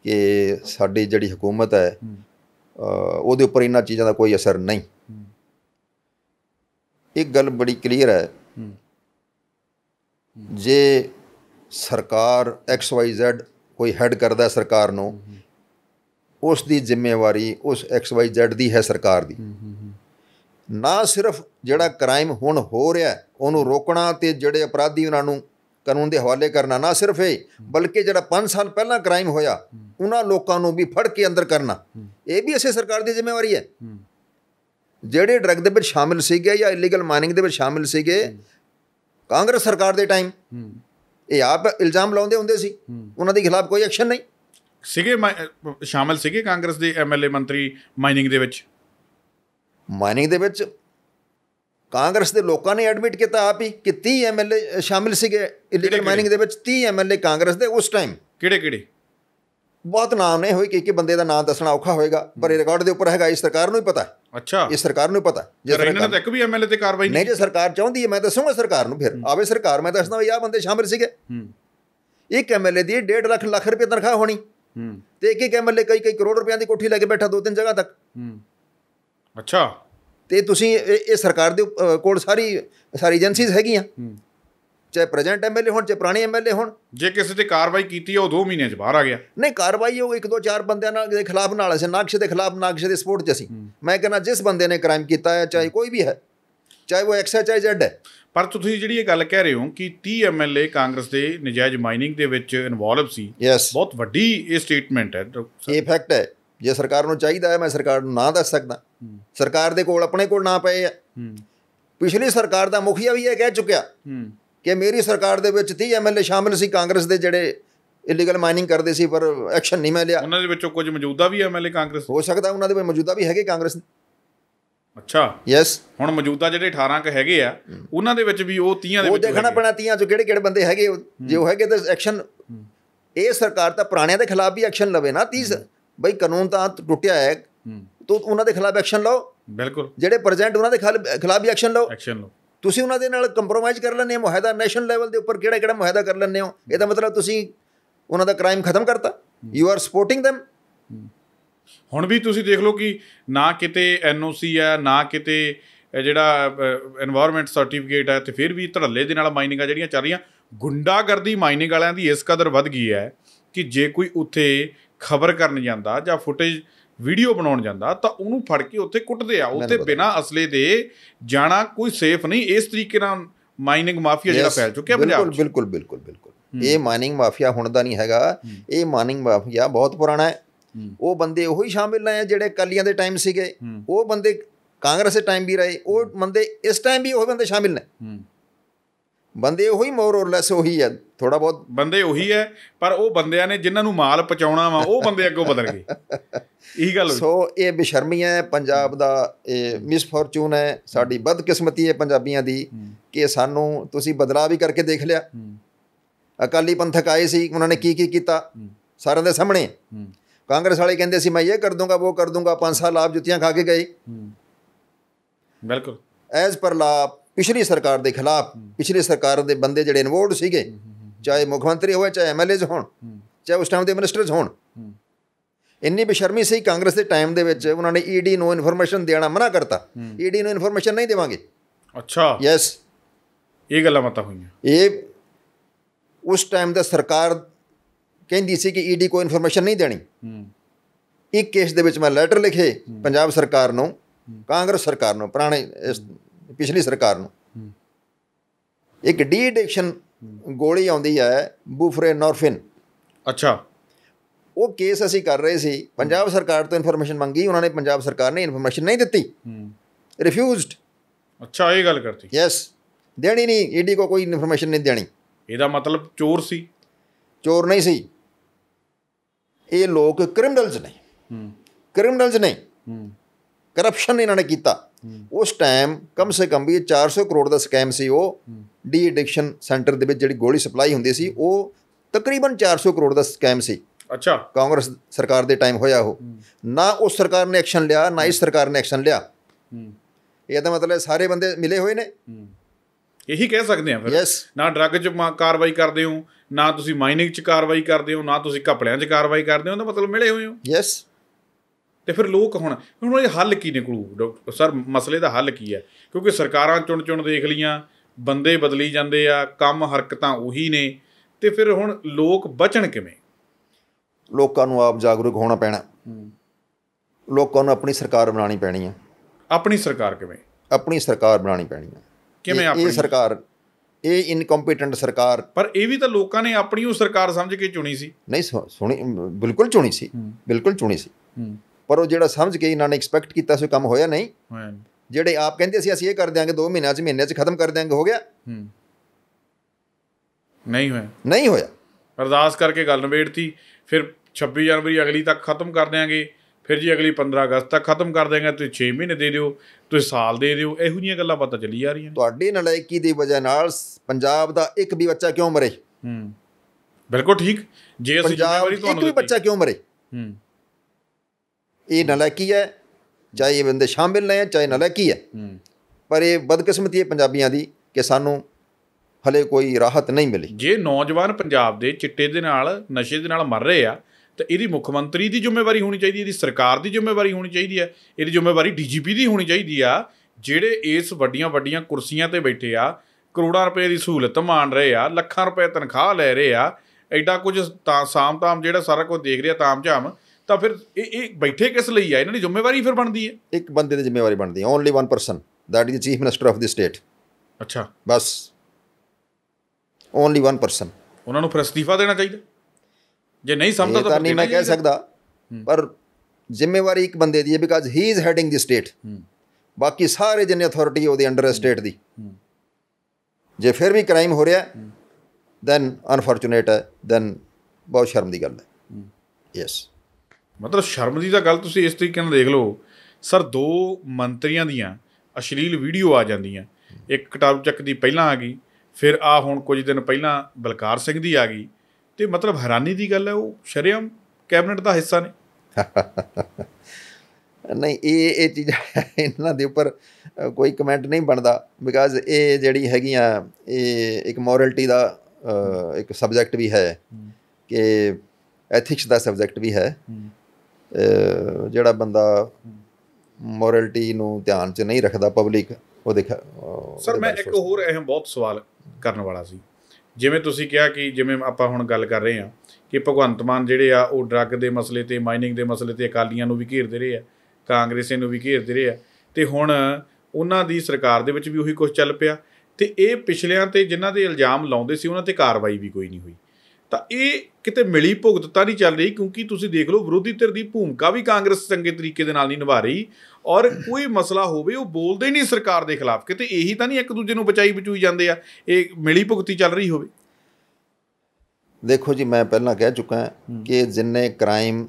ਕਿ ਸਾਡੀ ਜਿਹੜੀ ਹਕੂਮਤ ਹੈ ਉਹਦੇ ਉੱਪਰ ਇਹਨਾਂ ਚੀਜ਼ਾਂ ਦਾ ਕੋਈ ਅਸਰ ਨਹੀਂ ਇੱਕ ਗੱਲ ਬੜੀ ਕਲੀਅਰ ਹੈ ਜੇ ਸਰਕਾਰ XYZ ਕੋਈ ਹੈਡ ਕਰਦਾ ਸਰਕਾਰ ਨੂੰ ਉਸ ਦੀ ਜ਼ਿੰਮੇਵਾਰੀ ਉਸ ਐਕਸ ਵਾਈ ਜ਼ੈਡ ਦੀ ਹੈ ਸਰਕਾਰ ਦੀ ਨਾ ਸਿਰਫ ਜਿਹੜਾ ਕ੍ਰਾਈਮ ਹੁਣ ਹੋ ਰਿਹਾ ਉਹਨੂੰ ਰੋਕਣਾ ਤੇ ਜਿਹੜੇ ਅਪਰਾਧੀ ਉਹਨਾਂ ਨੂੰ ਕਾਨੂੰਨ ਦੇ ਹਵਾਲੇ ਕਰਨਾ ਨਾ ਸਿਰਫ ਇਹ ਬਲਕਿ ਜਿਹੜਾ 5 ਸਾਲ ਪਹਿਲਾਂ ਕ੍ਰਾਈਮ ਹੋਇਆ ਉਹਨਾਂ ਲੋਕਾਂ ਨੂੰ ਵੀ ਫੜ ਕੇ ਅੰਦਰ ਕਰਨਾ ਇਹ ਵੀ ਅਸੇ ਸਰਕਾਰ ਦੀ ਜ਼ਿੰਮੇਵਾਰੀ ਹੈ ਜਿਹੜੇ ਡਰੱਗ ਦੇ ਵਿੱਚ ਸ਼ਾਮਿਲ ਸੀਗੇ ਜਾਂ ਇਲੀਗਲ ਮਾਈਨਿੰਗ ਦੇ ਵਿੱਚ ਸ਼ਾਮਿਲ ਸੀਗੇ ਕਾਂਗਰਸ ਸਰਕਾਰ ਦੇ ਟਾਈਮ ਇਹ ਆਪ ਇਲਜ਼ਾਮ ਲਾਉਂਦੇ ਹੁੰਦੇ ਸੀ ਉਹਨਾਂ ਦੇ ਖਿਲਾਫ ਕੋਈ ਐਕਸ਼ਨ ਨਹੀਂ ਸੀਗੇ ਸ਼ਾਮਲ ਸੀਗੇ ਕਾਂਗਰਸ ਦੇ ਐਮਐਲਏ ਮੰਤਰੀ ਮਾਈਨਿੰਗ ਦੇ ਵਿੱਚ ਮਾਈਨਿੰਗ ਦੇ ਵਿੱਚ ਕਾਂਗਰਸ ਦੇ ਲੋਕਾਂ ਨੇ ਐਡਮਿਟ ਕੀਤਾ ਆਪ ਹੀ ਕਿ 30 ਐਮਐਲਏ ਸ਼ਾਮਲ ਸੀਗੇ ਇਲੀਗਲ ਮਾਈਨਿੰਗ ਦੇ ਵਿੱਚ 30 ਐਮਐਲਏ ਕਾਂਗਰਸ ਦੇ ਉਸ ਟਾਈਮ ਕਿਹੜੇ ਕਿਹੜੇ ਬਹੁਤ ਨਾਮ ਨੇ ਹੋਏ ਕਿ ਕਿ ਬੰਦੇ ਦਾ ਨਾਮ ਦੱਸਣਾ ਔਖਾ ਹੋਏਗਾ ਪਰ ਇਹ ਰਿਕਾਰਡ ਦੇ ਉੱਪਰ ਹੈਗਾ ਇਸ ਸਰਕਾਰ ਨੂੰ ਹੀ ਪਤਾ ਅੱਛਾ ਇਹ ਸਰਕਾਰ ਨੂੰ ਪਤਾ ਜੇ ਇਹਨਾਂ ਨੇ ਇੱਕ ਵੀ ਐਮਐਲਏ ਤੇ ਕਾਰਵਾਈ ਨਹੀਂ ਜੇ ਸਰਕਾਰ ਚਾਹੁੰਦੀ ਹੈ ਮੈਂ ਦੱਸੂਗਾ ਸਰਕਾਰ ਨੂੰ ਫਿਰ ਆਵੇ ਸਰਕਾਰ ਮੈਂ ਦੱਸਦਾ ਵੀ ਆ ਬੰਦੇ ਸ਼ਾਮਿਲ ਸੀਗੇ ਹੂੰ ਇੱਕ ਐਮਐਲਏ ਦੀ 1.5 ਲੱਖ ਲੱਖ ਰੁਪਏ ਤਨਖਾਹ ਹੋਣੀ ਤੇ ਇੱਕ ਇੱਕ ਐਮਐਲਏ ਕਈ ਕਈ ਕਰੋੜ ਰੁਪਏ ਦੀ ਕੋਠੀ ਲੈ ਕੇ ਬੈਠਾ ਦੋ ਤਿੰਨ ਜਗ੍ਹਾ ਤੱਕ ਹੂੰ ਅੱਛਾ ਤੇ ਤੁਸੀਂ ਇਹ ਸਰਕਾਰ ਦੇ ਕੋਲ ਸਾਰੀ ਸਾਰੀ ਏਜੰਸੀਜ਼ ਹੈਗੀਆਂ ਚਾਹੇ ਪ੍ਰੈਜ਼ੈਂਟ ਐਮਐਲਏ ਹੋਣ ਚਾਹੇ ਪੁਰਾਣੇ ਐਮਐਲਏ ਹੋਣ ਜੇ ਕਿਸੇ ਤੇ ਕਾਰਵਾਈ ਕੀਤੀ ਹੈ ਉਹ 2 ਮਹੀਨਿਆਂ ਚ ਬਾਹਰ ਆ ਗਿਆ ਨਹੀਂ ਕਾਰਵਾਈ ਉਹ ਇੱਕ ਦੋ ਚਾਰ ਬੰਦਿਆਂ ਨਾਲ ਦੇ ਖਿਲਾਫ ਨਾਲ ਅਸੀਂ ਨਾਕਸ਼ ਦੇ ਖਿਲਾਫ ਨਾਕਸ਼ ਦੇ ਸਪੋਰਟ ਚ ਅਸੀਂ ਮੈਂ ਕਹਿੰਦਾ ਜਿਸ ਬੰਦੇ ਨੇ ਕ੍ਰਾਈਮ ਕੀਤਾ ਹੈ ਚਾਹੇ ਕੋਈ ਵੀ ਹੈ ਚਾਹੇ ਉਹ ਐਕਸ ਐਚ ਆਈ ਜ਼ੈਡ ਹੈ ਪਰ ਤੁਸੀਂ ਜਿਹੜੀ ਇਹ ਗੱਲ ਕਹਿ ਰਹੇ ਹੋ ਕਿ 30 ਐਮਐਲਏ ਕਾਂਗਰਸ ਦੇ ਨਜਾਇਜ਼ ਮਾਈਨਿੰਗ ਦੇ ਵਿੱਚ ਇਨਵੋਲਵ ਸੀ ਬਹੁਤ ਵੱਡੀ ਇਹ ਸਟੇਟਮੈਂਟ ਹੈ ਇਹ ਫੈਕਟ ਹੈ ਜੇ ਸਰਕਾਰ ਨੂੰ ਚਾਹੀਦਾ ਹੈ ਮੈਂ ਸਰਕਾਰ ਨੂੰ ਨਾ ਦੱਸ ਸਕਦਾ ਸਰਕਾਰ ਦੇ ਕੋਲ ਆਪਣੇ ਕੋਲ ਨਾ ਪਏ ਆ ਪਿਛਲੀ ਸਰਕਾਰ ਦਾ ਮੁਖੀਆ ਵੀ ਇਹ ਕਹਿ ਚੁੱਕਿਆ ਕਿ ਮੇਰੀ ਸਰਕਾਰ ਦੇ ਵਿੱਚ 30 ਐਮਐਲਏ ਸ਼ਾਮਿਲ ਸੀ ਕਾਂਗਰਸ ਦੇ ਜਿਹੜੇ ਇਲੀਗਲ ਮਾਈਨਿੰਗ ਕਰਦੇ ਸੀ ਪਰ ਐਕਸ਼ਨ ਨਹੀਂ ਮੈਂ ਲਿਆ ਉਹਨਾਂ ਦੇ ਵਿੱਚੋਂ ਕੁਝ ਮੌਜੂਦਾ ਵੀ ਐਮਐਲਏ ਕਾਂਗਰਸ ਹੋ ਸਕਦਾ ਉਹਨਾਂ ਦੇ ਵਿੱਚ ਮੌਜੂਦਾ ਵੀ ਹੈਗੇ ਕਾਂਗਰਸ ਅੱਛਾ ਯੈਸ ਹੁਣ ਮੌਜੂਦਾ ਜਿਹੜੇ 18 ਕ ਹੈਗੇ ਆ ਉਹਨਾਂ ਦੇ ਵਿੱਚ ਵੀ ਉਹ 30 ਦੇ ਵਿੱਚ ਉਹ ਦੇਖਣਾ ਪੈਣਾ 30 ਚੋਂ ਕਿਹੜੇ ਕਿਹੜੇ ਬੰਦੇ ਹੈਗੇ ਜੇ ਉਹ ਹੈਗੇ ਤਾਂ ਐਕਸ਼ਨ ਇਹ ਸਰਕਾਰ ਤਾਂ ਪੁਰਾਣਿਆਂ ਦੇ ਖਿਲਾਫ ਵੀ ਐਕਸ਼ਨ ਲਵੇ ਨਾ 30 ਬਈ ਕਾਨੂੰਨ ਤਾਂ ਟੁੱਟਿਆ ਹੈ ਤੂੰ ਉਹਨਾਂ ਦੇ ਖਿਲਾਫ ਐਕਸ਼ਨ ਲਓ ਬਿਲਕੁਲ ਜਿਹੜੇ ਪ੍ਰੈਜ਼ੈਂਟ ਉਹਨਾਂ ਦੇ ਖਿਲਾਫ ਵੀ ਐਕਸ਼ਨ ਲਓ ਐਕਸ਼ਨ ਲਓ ਤੁਸੀਂ ਉਹਨਾਂ ਦੇ ਨਾਲ ਕੰਪਰੋਮਾਈਜ਼ ਕਰ ਲੈਣੇ ਮੁਹਿਦਾ ਨੈਸ਼ਨਲ ਲੈਵਲ ਦੇ ਉੱਪਰ ਕਿਹੜਾ ਕਿਹੜਾ ਮੁਹਿਦਾ ਕਰ ਲੈਣੇ ਹੋ ਇਹਦਾ ਮਤਲਬ ਤੁਸੀਂ ਉਹਨਾਂ ਦਾ ਕ੍ਰਾਈਮ ਖਤਮ ਕਰਤਾ ਯੂ ਆਰ ਸਪੋਰਟਿੰਗ them ਹੁਣ ਵੀ ਤੁਸੀਂ ਦੇਖ ਲਓ ਕਿ ਨਾ ਕਿਤੇ ਐਨਓਸੀ ਆ ਨਾ ਕਿਤੇ ਜਿਹੜਾ এনवायरमेंट ਸਰਟੀਫਿਕੇਟ ਹੈ ਤੇ ਫਿਰ ਵੀ ਧੜੱਲੇ ਦੇ ਨਾਲ ਮਾਈਨਿੰਗਾਂ ਜਿਹੜੀਆਂ ਚੱਲ ਰਹੀਆਂ ਗੁੰਡਾਗਰਦੀ ਮਾਈਨਿੰਗ ਵਾਲਿਆਂ ਦੀ ਇਸ ਕਦਰ ਵੱਧ ਗਈ ਹੈ ਕਿ ਜੇ ਕੋਈ ਉੱਥੇ ਖਬਰ ਕਰਨ ਜਾਂਦਾ ਜਾਂ ਫੁਟੇਜ ਵੀਡੀਓ ਬਣਾਉਣ ਜਾਂਦਾ ਤਾਂ ਉਹਨੂੰ ਫੜ ਕੇ ਉੱਥੇ ਕੁੱਟਦੇ ਆ ਉੱਥੇ ਬਿਨਾ ਅਸਲੇ ਦੇ ਜਾਣਾ ਕੋਈ ਸੇਫ ਨਹੀਂ ਇਸ ਤਰੀਕੇ ਨਾਲ ਮਾਈਨਿੰਗ ਮਾਫੀਆ ਜਿਹੜਾ ਫੈਲ ਚੁੱਕਿਆ ਪੰਜਾਬ ਬਿਲਕੁਲ ਬਿਲਕੁਲ ਬਿਲਕੁਲ ਬਿਲਕੁਲ ਇਹ ਮਾਈਨਿੰਗ ਮਾਫੀਆ ਹੁਣ ਦਾ ਨਹੀਂ ਹੈਗਾ ਇਹ ਮਾਈਨਿੰਗ ਮਾਫੀਆ ਬਹੁਤ ਪੁਰਾਣਾ ਹੈ ਉਹ ਬੰਦੇ ਉਹੀ ਸ਼ਾਮਿਲ ਨੇ ਜਿਹੜੇ ਕਾਲੀਆਂ ਦੇ ਟਾਈਮ ਸੀਗੇ ਉਹ ਬੰਦੇ ਕਾਂਗਰਸ ਦੇ ਟਾਈਮ ਵੀ ਰਹੇ ਉਹ ਬੰਦੇ ਇਸ ਟਾਈਮ ਵੀ ਉਹ ਬੰਦੇ ਸ਼ਾਮਿਲ ਨੇ ਬੰਦੇ ਉਹੀ ਮੋਰ ਔਰ ਲੈਸ ਉਹੀ ਹੈ ਥੋੜਾ ਬਹੁਤ ਬੰਦੇ ਉਹੀ ਹੈ ਪਰ ਉਹ ਬੰਦਿਆਂ ਨੇ ਜਿਨ੍ਹਾਂ ਨੂੰ ਮਾਲ ਪਹੁੰਚਾਉਣਾ ਵਾ ਉਹ ਬੰਦੇ ਅੱਗੋਂ ਬਦਲ ਗਏ ਇਹੀ ਗੱਲ ਸੋ ਇਹ ਬੇਸ਼ਰਮੀ ਹੈ ਪੰਜਾਬ ਦਾ ਇਹ ਮਿਸਫੋਰਚੂਨ ਹੈ ਸਾਡੀ ਬਦਕਿਸਮਤੀ ਹੈ ਪੰਜਾਬੀਆਂ ਦੀ ਕਿ ਸਾਨੂੰ ਤੁਸੀਂ ਬਦਲਾ ਵੀ ਕਰਕੇ ਦੇਖ ਲਿਆ ਅਕਾਲੀ ਪੰਥਕ ਆਏ ਸੀ ਉਹਨਾਂ ਨੇ ਕੀ ਕੀ ਕੀਤਾ ਸਾਰਿਆਂ ਦੇ ਸਾਹਮਣੇ ਕਾਂਗਰਸ ਵਾਲੇ ਕਹਿੰਦੇ ਸੀ ਮੈਂ ਇਹ ਕਰ ਦੂੰਗਾ ਉਹ ਕਰ ਦੂੰਗਾ ਪੰਜ ਸਾਲ ਆਪ ਜੁੱਤੀਆਂ ਖਾ ਕੇ ਗਏ ਬਿਲਕੁਲ ਐਜ਼ ਪਰ ਲਾ ਪਿਛਲੀ ਸਰਕਾਰ ਦੇ ਖਿਲਾਫ ਪਿਛਲੀ ਸਰਕਾਰ ਦੇ ਬੰਦੇ ਜਿਹੜੇ ਇਨਵੋਲਡ ਸੀਗੇ ਚਾਹੇ ਮੁੱਖ ਮੰਤਰੀ ਹੋਵੇ ਚਾਹੇ ਐਮਐਲਏਜ਼ ਹੋਣ ਚਾਹੇ ਉਸ ਟਾਈਮ ਦੇ ਮਿਨਿਸਟਰਸ ਹੋਣ ਇੰਨੀ ਬੇਸ਼ਰਮੀ ਸੀ ਕਾਂਗਰਸ ਦੇ ਟਾਈਮ ਦੇ ਵਿੱਚ ਉਹਨਾਂ ਨੇ ਈਡੀ e ਨੂੰ ਇਨਫੋਰਮੇਸ਼ਨ ਦੇਣਾ ਮਨਾ ਕਰਤਾ ਈਡੀ e ਨੂੰ ਇਨਫੋਰਮੇਸ਼ਨ ਨਹੀਂ ਦੇਵਾਂਗੇ ਅੱਛਾ ਯੈਸ ਇਹ ਗੱਲਾਂ ਮਤਾ ਹੋਈਆਂ ਇਹ ਉਸ ਟਾਈਮ ਦਾ ਸਰਕਾਰ ਕਹਿੰਦੀ ਸੀ ਕਿ ਈਡੀ ਕੋਈ ਇਨਫੋਰਮੇਸ਼ਨ ਨਹੀਂ ਦੇਣੀ ਇੱਕ ਕੇਸ ਦੇ ਵਿੱਚ ਮੈਂ ਲੈਟਰ ਲਿਖੇ ਪੰਜਾਬ ਸਰਕਾਰ ਨੂੰ ਕਾਂਗਰਸ ਸਰਕਾਰ ਨੂੰ ਪੁਰਾਣੇ ਪਿਛਲੀ ਸਰਕਾਰ ਨੂੰ ਇੱਕ ਡੀ ਐਡਿਕਸ਼ਨ ਗੋਲੀ ਆਉਂਦੀ ਹੈ ਬੂਫਰੇ ਨੋਰਫਿਨ ਅੱਛਾ ਉਹ ਕੇਸ ਅਸੀਂ ਕਰ ਰਹੇ ਸੀ ਪੰਜਾਬ ਸਰਕਾਰ ਤੋਂ ਇਨਫੋਰਮੇਸ਼ਨ ਮੰਗੀ ਉਹਨਾਂ ਨੇ ਪੰਜਾਬ ਸਰਕਾਰ ਨੇ ਇਨਫੋਰਮੇਸ਼ਨ ਨਹੀਂ ਦਿੱਤੀ ਰਿਫਿਊਜ਼ਡ ਅੱਛਾ ਇਹ ਗੱਲ ਕਰਤੀ ਯੈਸ ਦੇਣੀ ਨਹੀਂ ਈਡੀ ਕੋ ਕੋਈ ਇਨਫੋਰਮੇਸ਼ਨ ਨਹੀਂ ਦੇਣੀ ਇਹਦਾ ਮਤਲਬ ਚੋਰ ਸੀ ਚੋਰ ਨਹੀਂ ਸੀ ਇਹ ਲੋਕ ਕ੍ਰਿਮੀਨਲਸ ਨੇ ਕ੍ਰਿਮੀਨਲਸ ਨੇ ਕਰਪਸ਼ਨ ਇਹਨਾਂ ਨੇ ਕੀਤਾ ਉਸ ਟਾਈਮ ਕਮ ਸੇ ਕਮ ਵੀ 400 ਕਰੋੜ ਦਾ ਸਕੈਮ ਸੀ ਉਹ ਡੀ ਐਡਿਕਸ਼ਨ ਸੈਂਟਰ ਦੇ ਵਿੱਚ ਜਿਹੜੀ ਗੋਲੀ ਸਪਲਾਈ ਹੁੰਦੀ ਸੀ ਉਹ ਤਕਰੀਬਨ 400 ਕਰੋੜ ਦਾ ਸਕੈਮ ਸੀ ਅੱਛਾ ਕਾਂਗਰਸ ਸਰਕਾਰ ਦੇ ਟਾਈਮ ਹੋਇਆ ਉਹ ਨਾ ਉਸ ਸਰਕਾਰ ਨੇ ਐਕਸ਼ਨ ਲਿਆ ਨਾ ਇਸ ਸਰਕਾਰ ਨੇ ਐਕਸ਼ਨ ਲਿਆ ਇਹਦਾ ਮਤਲਬ ਸਾਰੇ ਬੰਦੇ ਮਿਲੇ ਹੋਏ ਨੇ ਇਹੀ ਕਹਿ ਸਕਦੇ ਆ ਫਿਰ ਨਾ ਡਰੱਗ 'ਚ ਕਾਰਵਾਈ ਕਰਦੇ ਹੋ ਨਾ ਤੁਸੀਂ ਮਾਈਨਿੰਗ 'ਚ ਕਾਰਵਾਈ ਕਰਦੇ ਹੋ ਨਾ ਤੁਸੀਂ ਕਪੜਿਆਂ 'ਚ ਕਾਰਵਾਈ ਕਰਦੇ ਹੋ ਉਹਦਾ ਮਤਲਬ ਮਿਲੇ ਹੋਏ ਹੋ ਯੈਸ ਤੇ ਫਿਰ ਲੋਕ ਹੁਣ ਹੁਣ ਇਹ ਹੱਲ ਕੀ ਨਿਕਲੂ ਸਰ ਮਸਲੇ ਦਾ ਹੱਲ ਕੀ ਹੈ ਕਿਉਂਕਿ ਸਰਕਾਰਾਂ ਚੁਣ ਚੁਣ ਦੇਖ ਲੀਆਂ ਬੰਦੇ ਬਦਲੀ ਜਾਂਦੇ ਆ ਕੰਮ ਹਰਕਤਾਂ ਉਹੀ ਨੇ ਤੇ ਫਿਰ ਹੁਣ ਲੋਕ ਬਚਣ ਕਿਵੇਂ ਲੋਕਾਂ ਨੂੰ ਆਪ ਜਾਗਰੂਕ ਹੋਣਾ ਪੈਣਾ ਲੋਕਾਂ ਨੂੰ ਆਪਣੀ ਸਰਕਾਰ ਬਣਾਉਣੀ ਪੈਣੀ ਆ ਆਪਣੀ ਸਰਕਾਰ ਕਿਵੇਂ ਆਪਣੀ ਸਰਕਾਰ ਬਣਾਉਣੀ ਪੈਣੀ ਆ ਕਿਵੇਂ ਆਪਣੀ ਇਹ ਸਰਕਾਰ ਇਹ ਇਨਕੰਪੀਟੈਂਟ ਸਰਕਾਰ ਪਰ ਇਹ ਵੀ ਤਾਂ ਲੋਕਾਂ ਨੇ ਆਪਣੀ ਉਹ ਸਰਕਾਰ ਸਮਝ ਕੇ ਚੁਣੀ ਸੀ ਨਹੀਂ ਸੁਣੀ ਬਿਲਕੁਲ ਚੁਣੀ ਸੀ ਬਿਲਕੁਲ ਚੁਣੀ ਸੀ ਪਰ ਉਹ ਜਿਹੜਾ ਸਮਝ ਕੇ ਇਹਨਾਂ ਨੇ ਐਕਸਪੈਕਟ ਕੀਤਾ ਸੀ ਕੰਮ ਹੋਇਆ ਨਹੀਂ ਜਿਹੜੇ ਆਪ ਕਹਿੰਦੇ ਸੀ ਅਸੀਂ ਇਹ ਕਰ ਦਿਆਂਗੇ 2 ਮਹੀਨਿਆਂ 'ਚ ਮਹੀਨੇ 'ਚ ਖਤਮ ਕਰ ਦਿਆਂਗੇ ਹੋ ਗਿਆ ਨਹੀਂ ਹੋਇਆ ਨਹੀਂ ਹੋਇਆ ਅਰਦਾਸ ਕਰਕੇ ਗੱਲ ਨਵੇੜਤੀ ਫਿਰ 26 ਜਨਵਰੀ ਅਗਲੀ ਤੱਕ ਖਤਮ ਕਰ ਦਿਆਂਗੇ ਫਿਰ ਜੀ ਅਗਲੀ 15 ਅਗਸਤ ਤੱਕ ਖਤਮ ਕਰ ਦੇਗਾ ਤੁਸੀਂ 6 ਮਹੀਨੇ ਦੇ ਦਿਓ ਤੁਸੀਂ ਸਾਲ ਦੇ ਦਿਓ ਇਹੋ ਜੀਆਂ ਗੱਲਾਂ ਪਤਾ ਚੱਲੀ ਜਾ ਰਹੀਆਂ ਤੁਹਾਡੀ ਨਲਾਇਕੀ ਦੀ ਵਜ੍ਹਾ ਨਾਲ ਪੰਜਾਬ ਦਾ ਇੱਕ ਵੀ ਬੱਚਾ ਕਿਉਂ ਮਰੇ ਹੂੰ ਬਿਲਕੁਲ ਠੀਕ ਜੇ ਅਸੀਂ ਜ਼ਿੰਮੇਵਾਰੀ ਤੁਹਾਨੂੰ ਇੱਕ ਵੀ ਬੱਚਾ ਕਿਉਂ ਮਰੇ ਹੂੰ ਇਹ ਨਲਾਇਕੀ ਹੈ ਚਾਹੇ ਇਹ ਬੰਦੇ ਸ਼ਾਮਿਲ ਨੇ ਚਾਹੇ ਨਲਾਇਕੀ ਹੈ ਹੂੰ ਪਰ ਇਹ ਬਦਕਿਸਮਤੀ ਹੈ ਪੰਜਾਬੀਆਂ ਦੀ ਕਿ ਸਾਨੂੰ ਹਲੇ ਕੋਈ ਰਾਹਤ ਨਹੀਂ ਮਿਲੀ ਜੇ ਨੌਜਵਾਨ ਪੰਜਾਬ ਦੇ ਚਿੱਟੇ ਦੇ ਨਾਲ ਨਸ਼ੇ ਦੇ ਨਾਲ ਮਰ ਰਹੇ ਆ ਤਾਂ ਇਹਦੀ ਮੁੱਖ ਮੰਤਰੀ ਦੀ ਜ਼ਿੰਮੇਵਾਰੀ ਹੋਣੀ ਚਾਹੀਦੀ ਹੈ ਇਹਦੀ ਸਰਕਾਰ ਦੀ ਜ਼ਿੰਮੇਵਾਰੀ ਹੋਣੀ ਚਾਹੀਦੀ ਹੈ ਇਹਦੀ ਜ਼ਿੰਮੇਵਾਰੀ ਡੀਜੀਪੀ ਦੀ ਹੋਣੀ ਚਾਹੀਦੀ ਆ ਜਿਹੜੇ ਇਸ ਵੱਡੀਆਂ ਵੱਡੀਆਂ ਕੁਰਸੀਆਂ ਤੇ ਬੈਠੇ ਆ ਕਰੋੜਾਂ ਰੁਪਏ ਦੀ ਸਹੂਲਤ ਮਾਣ ਰਹੇ ਆ ਲੱਖਾਂ ਰੁਪਏ ਤਨਖਾਹ ਲੈ ਰਹੇ ਆ ਐਡਾ ਕੁਝ ਤਾਂ ਸਾਮ-ਤਾਮ ਜਿਹੜਾ ਸਾਰਾ ਕੁਝ ਦੇਖ ਰਿਹਾ ਤਾਮ-ਝਾਮ ਤਾਂ ਫਿਰ ਇਹ ਇਹ ਬੈਠੇ ਕਿਸ ਲਈ ਆ ਇਹਨਾਂ ਦੀ ਜ਼ਿੰਮੇਵਾਰੀ ਫਿਰ ਬਣਦੀ ਹੈ ਇੱਕ ਬੰਦੇ ਦੀ ਜ਼ਿੰਮੇਵਾਰੀ ਬਣਦੀ ਹੈ only one person that is chief minister of the state ਅੱਛਾ ਬਸ ਓਨਲੀ ਵਨ ਪਰਸਨ ਉਹਨਾਂ ਨੂੰ ਫਿਰ ਅਸਤੀਫਾ ਦੇਣਾ ਚਾਹੀਦਾ ਜੇ ਨਹੀਂ ਸਮਝਦਾ ਤਾਂ ਨਹੀਂ ਮੈਂ ਕਹਿ ਸਕਦਾ ਪਰ ਜ਼ਿੰਮੇਵਾਰੀ ਇੱਕ ਬੰਦੇ ਦੀ ਹੈ because he is heading the state ਬਾਕੀ ਸਾਰੇ ਜਿੰਨੇ ਅਥਾਰਟੀ ਉਹਦੇ ਅੰਡਰ ਸਟੇਟ ਦੀ ਜੇ ਫਿਰ ਵੀ ਕ੍ਰਾਈਮ ਹੋ ਰਿਹਾ ਦੈਨ ਅਨਫੋਰਚੂਨੇਟ ਹੈ ਦੈਨ ਬਹੁਤ ਸ਼ਰਮ ਦੀ ਗੱਲ ਹੈ ਯੈਸ ਮਤਲਬ ਸ਼ਰਮ ਦੀ ਤਾਂ ਗੱਲ ਤੁਸੀਂ ਇਸ ਤਰੀਕੇ ਨਾਲ ਦੇਖ ਲਓ ਸਰ ਦੋ ਮੰਤਰੀਆਂ ਦੀਆਂ ਅਸ਼ਲੀਲ ਵੀਡੀਓ ਆ ਜਾਂਦੀਆਂ ਇੱਕ ਕਟਾਰੂ ਚੱਕ ਦੀ ਪਹਿਲਾਂ ਆ ਗਈ ਫਿਰ ਆ ਹੁਣ ਕੁਝ ਦਿਨ ਪਹਿਲਾਂ ਬਲਕਾਰ ਸਿੰਘ ਦੀ ਆ ਗਈ ਤੇ ਮਤਲਬ ਹੈਰਾਨੀ ਦੀ ਗੱਲ ਹੈ ਉਹ ਸ਼ਰਿਆਮ ਕੈਬਨਿਟ ਦਾ ਹਿੱਸਾ ਨੇ ਨਹੀਂ ਇਹ ਇਹ ਚੀਜ਼ਾਂ ਇਹਨਾਂ ਦੇ ਉੱਪਰ ਕੋਈ ਕਮੈਂਟ ਨਹੀਂ ਬਣਦਾ ਬਿਕਾਜ਼ ਇਹ ਜਿਹੜੀ ਹੈਗੀਆਂ ਇਹ ਇੱਕ ਮੋਰਲਟੀ ਦਾ ਇੱਕ ਸਬਜੈਕਟ ਵੀ ਹੈ ਕਿ ਐਥਿਕਸ ਦਾ ਸਬਜੈਕਟ ਵੀ ਹੈ ਜਿਹੜਾ ਬੰਦਾ ਮੋਰਲਟੀ ਨੂੰ ਧਿਆਨ 'ਚ ਨਹੀਂ ਰੱਖਦਾ ਪਬਲਿਕ ਉਹ ਦੇਖ ਸਰ ਮੈਂ ਇੱਕ ਹੋਰ ਅਹਿਮ ਬਹੁਤ ਸਵਾਲ ਕਰਨ ਵਾਲਾ ਸੀ ਜਿਵੇਂ ਤੁਸੀਂ ਕਿਹਾ ਕਿ ਜਿਵੇਂ ਆਪਾਂ ਹੁਣ ਗੱਲ ਕਰ ਰਹੇ ਆ ਕਿ ਭਗਵੰਤ ਮਾਨ ਜਿਹੜੇ ਆ ਉਹ ਡਰੱਗ ਦੇ ਮਸਲੇ ਤੇ ਮਾਈਨਿੰਗ ਦੇ ਮਸਲੇ ਤੇ ਅਕਾਲੀਆਂ ਨੂੰ ਵੀ ਘੇਰਦੇ ਰਹੇ ਆ ਕਾਂਗਰਸੀ ਨੂੰ ਵੀ ਘੇਰਦੇ ਰਹੇ ਆ ਤੇ ਹੁਣ ਉਹਨਾਂ ਦੀ ਸਰਕਾਰ ਦੇ ਵਿੱਚ ਵੀ ਉਹੀ ਕੁਝ ਚੱਲ ਪਿਆ ਤੇ ਇਹ ਪਿਛਲਿਆਂ ਤੇ ਜਿਨ੍ਹਾਂ ਦੇ ਇਲਜ਼ਾਮ ਲਾਉਂਦੇ ਸੀ ਉਹਨਾਂ ਤੇ ਕਾਰਵਾਈ ਵੀ ਕੋਈ ਨਹੀਂ ਹੋਈ ਤਾਂ ਇਹ ਕਿਤੇ ਮਿਲੀ ਭੁਗਤ ਤਾਂ ਨਹੀਂ ਚੱਲ ਰਹੀ ਕਿਉਂਕਿ ਤੁਸੀਂ ਦੇਖ ਲਓ ਵਿਰੋਧੀ ਧਿਰ ਦੀ ਭੂਮਿਕਾ ਵੀ ਕਾਂਗਰਸ ਚੰਗੇ ਤਰੀਕੇ ਦੇ ਨਾਲ ਨਹੀਂ ਨਿਭਾ ਰਹੀ ਔਰ ਕੋਈ ਮਸਲਾ ਹੋਵੇ ਉਹ ਬੋਲਦੇ ਨਹੀਂ ਸਰਕਾਰ ਦੇ ਖਿਲਾਫ ਕਿਤੇ ਇਹੀ ਤਾਂ ਨਹੀਂ ਇੱਕ ਦੂਜੇ ਨੂੰ ਬਚਾਈ ਬਚੂਈ ਜਾਂਦੇ ਆ ਇਹ ਮਿਲੀ ਭੁਗਤੀ ਚੱਲ ਰਹੀ ਹੋਵੇ ਦੇਖੋ ਜੀ ਮੈਂ ਪਹਿਲਾਂ ਕਹਿ ਚੁੱਕਾ ਕਿ ਜਿੰਨੇ ਕ੍ਰਾਈਮ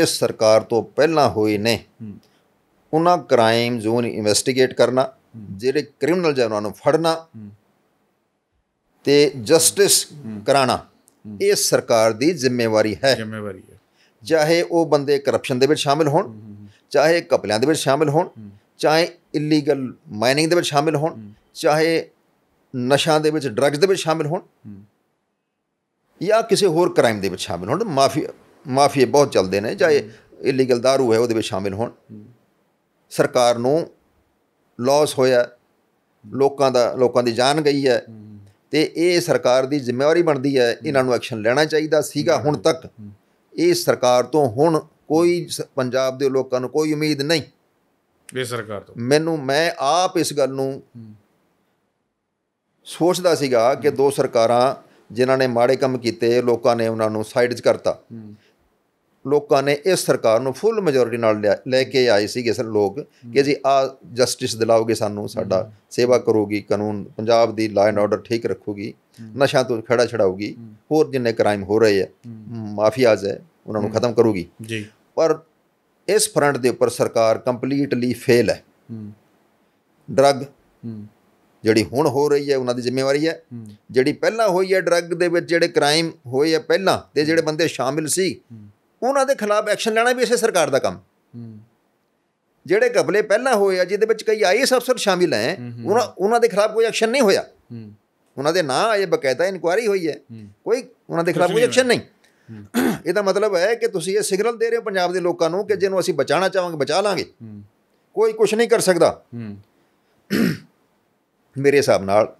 ਇਸ ਸਰਕਾਰ ਤੋਂ ਪਹਿਲਾਂ ਹੋਏ ਨੇ ਉਹਨਾਂ ਕ੍ਰਾਈਮ ਜ਼ੋਨ ਇਨਵੈਸਟੀਗੇਟ ਕਰਨਾ ਜਿਹੜੇ ਕ੍ਰਿਮੀਨਲ ਜਾਂ ਉਹਨਾਂ ਨੂੰ ਫੜਨਾ ਤੇ ਜਸਟਿਸ ਕਰਾਣਾ ਇਹ ਸਰਕਾਰ ਦੀ ਜ਼ਿੰਮੇਵਾਰੀ ਹੈ ਜ਼ਿੰਮੇਵਾਰੀ ਹੈ ਚਾਹੇ ਉਹ ਬੰਦੇ ਕਰਪਸ਼ਨ ਦੇ ਵਿੱਚ ਸ਼ਾਮਿਲ ਹੋਣ ਚਾਹੇ ਕਪਲਿਆਂ ਦੇ ਵਿੱਚ ਸ਼ਾਮਿਲ ਹੋਣ ਚਾਹੇ ਇਲੀਗਲ ਮਾਈਨਿੰਗ ਦੇ ਵਿੱਚ ਸ਼ਾਮਿਲ ਹੋਣ ਚਾਹੇ ਨਸ਼ਾ ਦੇ ਵਿੱਚ ਡਰੱਗਸ ਦੇ ਵਿੱਚ ਸ਼ਾਮਿਲ ਹੋਣ ਜਾਂ ਕਿਸੇ ਹੋਰ ਕ੍ਰਾਈਮ ਦੇ ਵਿੱਚ ਸ਼ਾਮਿਲ ਹੋਣ ਮਾਫੀਆ ਮਾਫੀਆ ਬਹੁਤ ਚੱਲਦੇ ਨੇ ਚਾਹੇ ਇਲੀਗਲ दारू ਹੈ ਉਹਦੇ ਵਿੱਚ ਸ਼ਾਮਿਲ ਹੋਣ ਸਰਕਾਰ ਨੂੰ ਲਾਸ ਹੋਇਆ ਲੋਕਾਂ ਦਾ ਲੋਕਾਂ ਦੀ ਜਾਨ ਗਈ ਹੈ ਤੇ ਇਹ ਸਰਕਾਰ ਦੀ ਜ਼ਿੰਮੇਵਾਰੀ ਬਣਦੀ ਹੈ ਇਹਨਾਂ ਨੂੰ ਐਕਸ਼ਨ ਲੈਣਾ ਚਾਹੀਦਾ ਸੀਗਾ ਹੁਣ ਤੱਕ ਇਹ ਸਰਕਾਰ ਤੋਂ ਹੁਣ ਕੋਈ ਪੰਜਾਬ ਦੇ ਲੋਕਾਂ ਨੂੰ ਕੋਈ ਉਮੀਦ ਨਹੀਂ ਇਹ ਸਰਕਾਰ ਤੋਂ ਮੈਨੂੰ ਮੈਂ ਆਪ ਇਸ ਗੱਲ ਨੂੰ ਸੋਚਦਾ ਸੀਗਾ ਕਿ ਦੋ ਸਰਕਾਰਾਂ ਜਿਨ੍ਹਾਂ ਨੇ ਮਾੜੇ ਕੰਮ ਕੀਤੇ ਲੋਕਾਂ ਨੇ ਉਹਨਾਂ ਨੂੰ ਸਾਈਡ 'ਚ ਕਰਤਾ ਲੋਕਾਂ ਨੇ ਇਸ ਸਰਕਾਰ ਨੂੰ ਫੁੱਲ ਮੈਜੋਰਿਟੀ ਨਾਲ ਲੈ ਕੇ ਆਏ ਸੀਗੇ ਸਰ ਲੋਕ ਕਿ ਜੀ ਆ ਜਸਟਿਸ ਦਿਲਾਓਗੇ ਸਾਨੂੰ ਸਾਡਾ ਸੇਵਾ ਕਰੋਗੀ ਕਾਨੂੰਨ ਪੰਜਾਬ ਦੀ ਲਾਅ ਐਂਡ ਆਰਡਰ ਠੀਕ ਰੱਖੂਗੀ ਨਸ਼ਾ ਤੋਂ ਖੜਾ ਛਡਾਊਗੀ ਹੋਰ ਜਿੰਨੇ ਕ੍ਰਾਈਮ ਹੋ ਰਹੇ ਆ ਮਾਫੀਆਜ਼ ਹੈ ਉਹਨਾਂ ਨੂੰ ਖਤਮ ਕਰੂਗੀ ਜੀ ਪਰ ਇਸ ਫਰੰਟ ਦੇ ਉੱਪਰ ਸਰਕਾਰ ਕੰਪਲੀਟਲੀ ਫੇਲ ਹੈ ਹੂੰ ਡਰੱਗ ਜਿਹੜੀ ਹੁਣ ਹੋ ਰਹੀ ਹੈ ਉਹਨਾਂ ਦੀ ਜ਼ਿੰਮੇਵਾਰੀ ਹੈ ਜਿਹੜੀ ਪਹਿਲਾਂ ਹੋਈ ਹੈ ਡਰੱਗ ਦੇ ਵਿੱਚ ਜਿਹੜੇ ਕ੍ਰਾਈਮ ਹੋਏ ਆ ਪਹਿਲਾਂ ਤੇ ਜਿਹੜੇ ਬੰਦੇ ਸ਼ਾਮਿਲ ਸੀ ਉਹਨਾਂ ਦੇ ਖਿਲਾਫ ਐਕਸ਼ਨ ਲੈਣਾ ਵੀ ਇਸੇ ਸਰਕਾਰ ਦਾ ਕੰਮ ਜਿਹੜੇ ਘਪਲੇ ਪਹਿਲਾਂ ਹੋਏ ਆ ਜਿਹਦੇ ਵਿੱਚ ਕਈ ਆਈਐਸ ਅਫਸਰ ਸ਼ਾਮਿਲ ਹੈ ਉਹਨਾਂ ਉਹਨਾਂ ਦੇ ਖਿਲਾਫ ਕੋਈ ਐਕਸ਼ਨ ਨਹੀਂ ਹੋਇਆ ਉਹਨਾਂ ਦੇ ਨਾਂ ਆਏ ਬਕਾਇਦਾ ਇਨਕੁਆਇਰੀ ਹੋਈ ਹੈ ਕੋਈ ਉਹਨਾਂ ਦੇ ਖਿਲਾਫ ਕੋਈ ਐਕਸ਼ਨ ਨਹੀਂ ਇਹਦਾ ਮਤਲਬ ਹੈ ਕਿ ਤੁਸੀਂ ਇਹ ਸਿਗਨਲ ਦੇ ਰਹੇ ਹੋ ਪੰਜਾਬ ਦੇ ਲੋਕਾਂ ਨੂੰ ਕਿ ਜਿਹਨੂੰ ਅਸੀਂ ਬਚਾਉਣਾ ਚਾਹਾਂਗੇ ਬਚਾ ਲਾਂਗੇ ਕੋਈ ਕੁਝ ਨਹੀਂ ਕਰ ਸਕਦਾ ਮੇਰੇ ਹਿਸਾਬ ਨਾਲ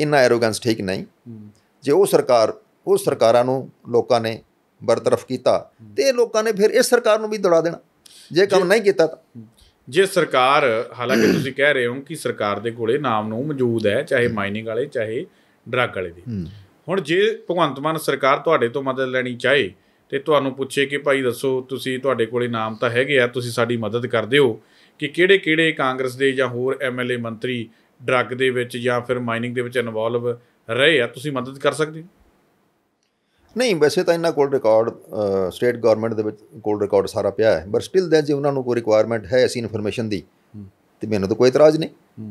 ਇੰਨਾ ਐਰੋਗੈਂਸ ਠੀਕ ਨਹੀਂ ਜੇ ਉਹ ਸਰਕਾਰ ਉਹ ਸਰਕਾਰਾਂ ਨੂੰ ਲੋਕਾਂ ਨੇ ਬਰਤਰਫ ਕੀਤਾ ਤੇ ਲੋਕਾਂ ਨੇ ਫਿਰ ਇਸ ਸਰਕਾਰ ਨੂੰ ਵੀ ਦੌੜਾ ਦੇਣਾ ਜੇ ਕੰਮ ਨਹੀਂ ਕੀਤਾ ਤਾਂ ਜੇ ਸਰਕਾਰ ਹਾਲਾਂਕਿ ਤੁਸੀਂ ਕਹਿ ਰਹੇ ਹੋ ਕਿ ਸਰਕਾਰ ਦੇ ਕੋਲੇ ਨਾਮ ਨੂੰ ਮੌਜੂਦ ਹੈ ਚਾਹੇ ਮਾਈਨਿੰਗ ਵਾਲੇ ਚਾਹੇ ਡਰੱਗ ਵਾਲੇ ਦੇ ਹੁਣ ਜੇ ਭਗਵੰਤ ਮਾਨ ਸਰਕਾਰ ਤੁਹਾਡੇ ਤੋਂ ਮਦਦ ਲੈਣੀ ਚਾਹੇ ਤੇ ਤੁਹਾਨੂੰ ਪੁੱਛੇ ਕਿ ਭਾਈ ਦੱਸੋ ਤੁਸੀਂ ਤੁਹਾਡੇ ਕੋਲੇ ਨਾਮ ਤਾਂ ਹੈਗੇ ਆ ਤੁਸੀਂ ਸਾਡੀ ਮਦਦ ਕਰਦੇ ਹੋ ਕਿ ਕਿਹੜੇ-ਕਿਹੜੇ ਕਾਂਗਰਸ ਦੇ ਜਾਂ ਹੋਰ ਐਮਐਲਏ ਮੰਤਰੀ ਡਰੱਗ ਦੇ ਵਿੱਚ ਜਾਂ ਫਿਰ ਮਾਈਨਿੰਗ ਦੇ ਵਿੱਚ ਇਨਵੋਲਵ ਰਹੇ ਆ ਤੁਸੀਂ ਮਦਦ ਕਰ ਸਕਦੇ ਹੋ ਨਹੀਂ ਵੈਸੇ ਤਾਂ ਇਹਨਾਂ ਕੋਲ ਰਿਕਾਰਡ ਸਟੇਟ ਗਵਰਨਮੈਂਟ ਦੇ ਵਿੱਚ ਕੋਲ ਰਿਕਾਰਡ ਸਾਰਾ ਪਿਆ ਹੈ ਬਟ ਸਟਿਲ ਦੈਨ ਜੇ ਉਹਨਾਂ ਨੂੰ ਕੋਈ ਰਿਕੁਆਇਰਮੈਂਟ ਹੈ ਅਸੀਂ ਇਨਫੋਰਮੇਸ਼ਨ ਦੀ ਤੇ ਮੈਨੂੰ ਤਾਂ ਕੋਈ ਇਤਰਾਜ਼ ਨਹੀਂ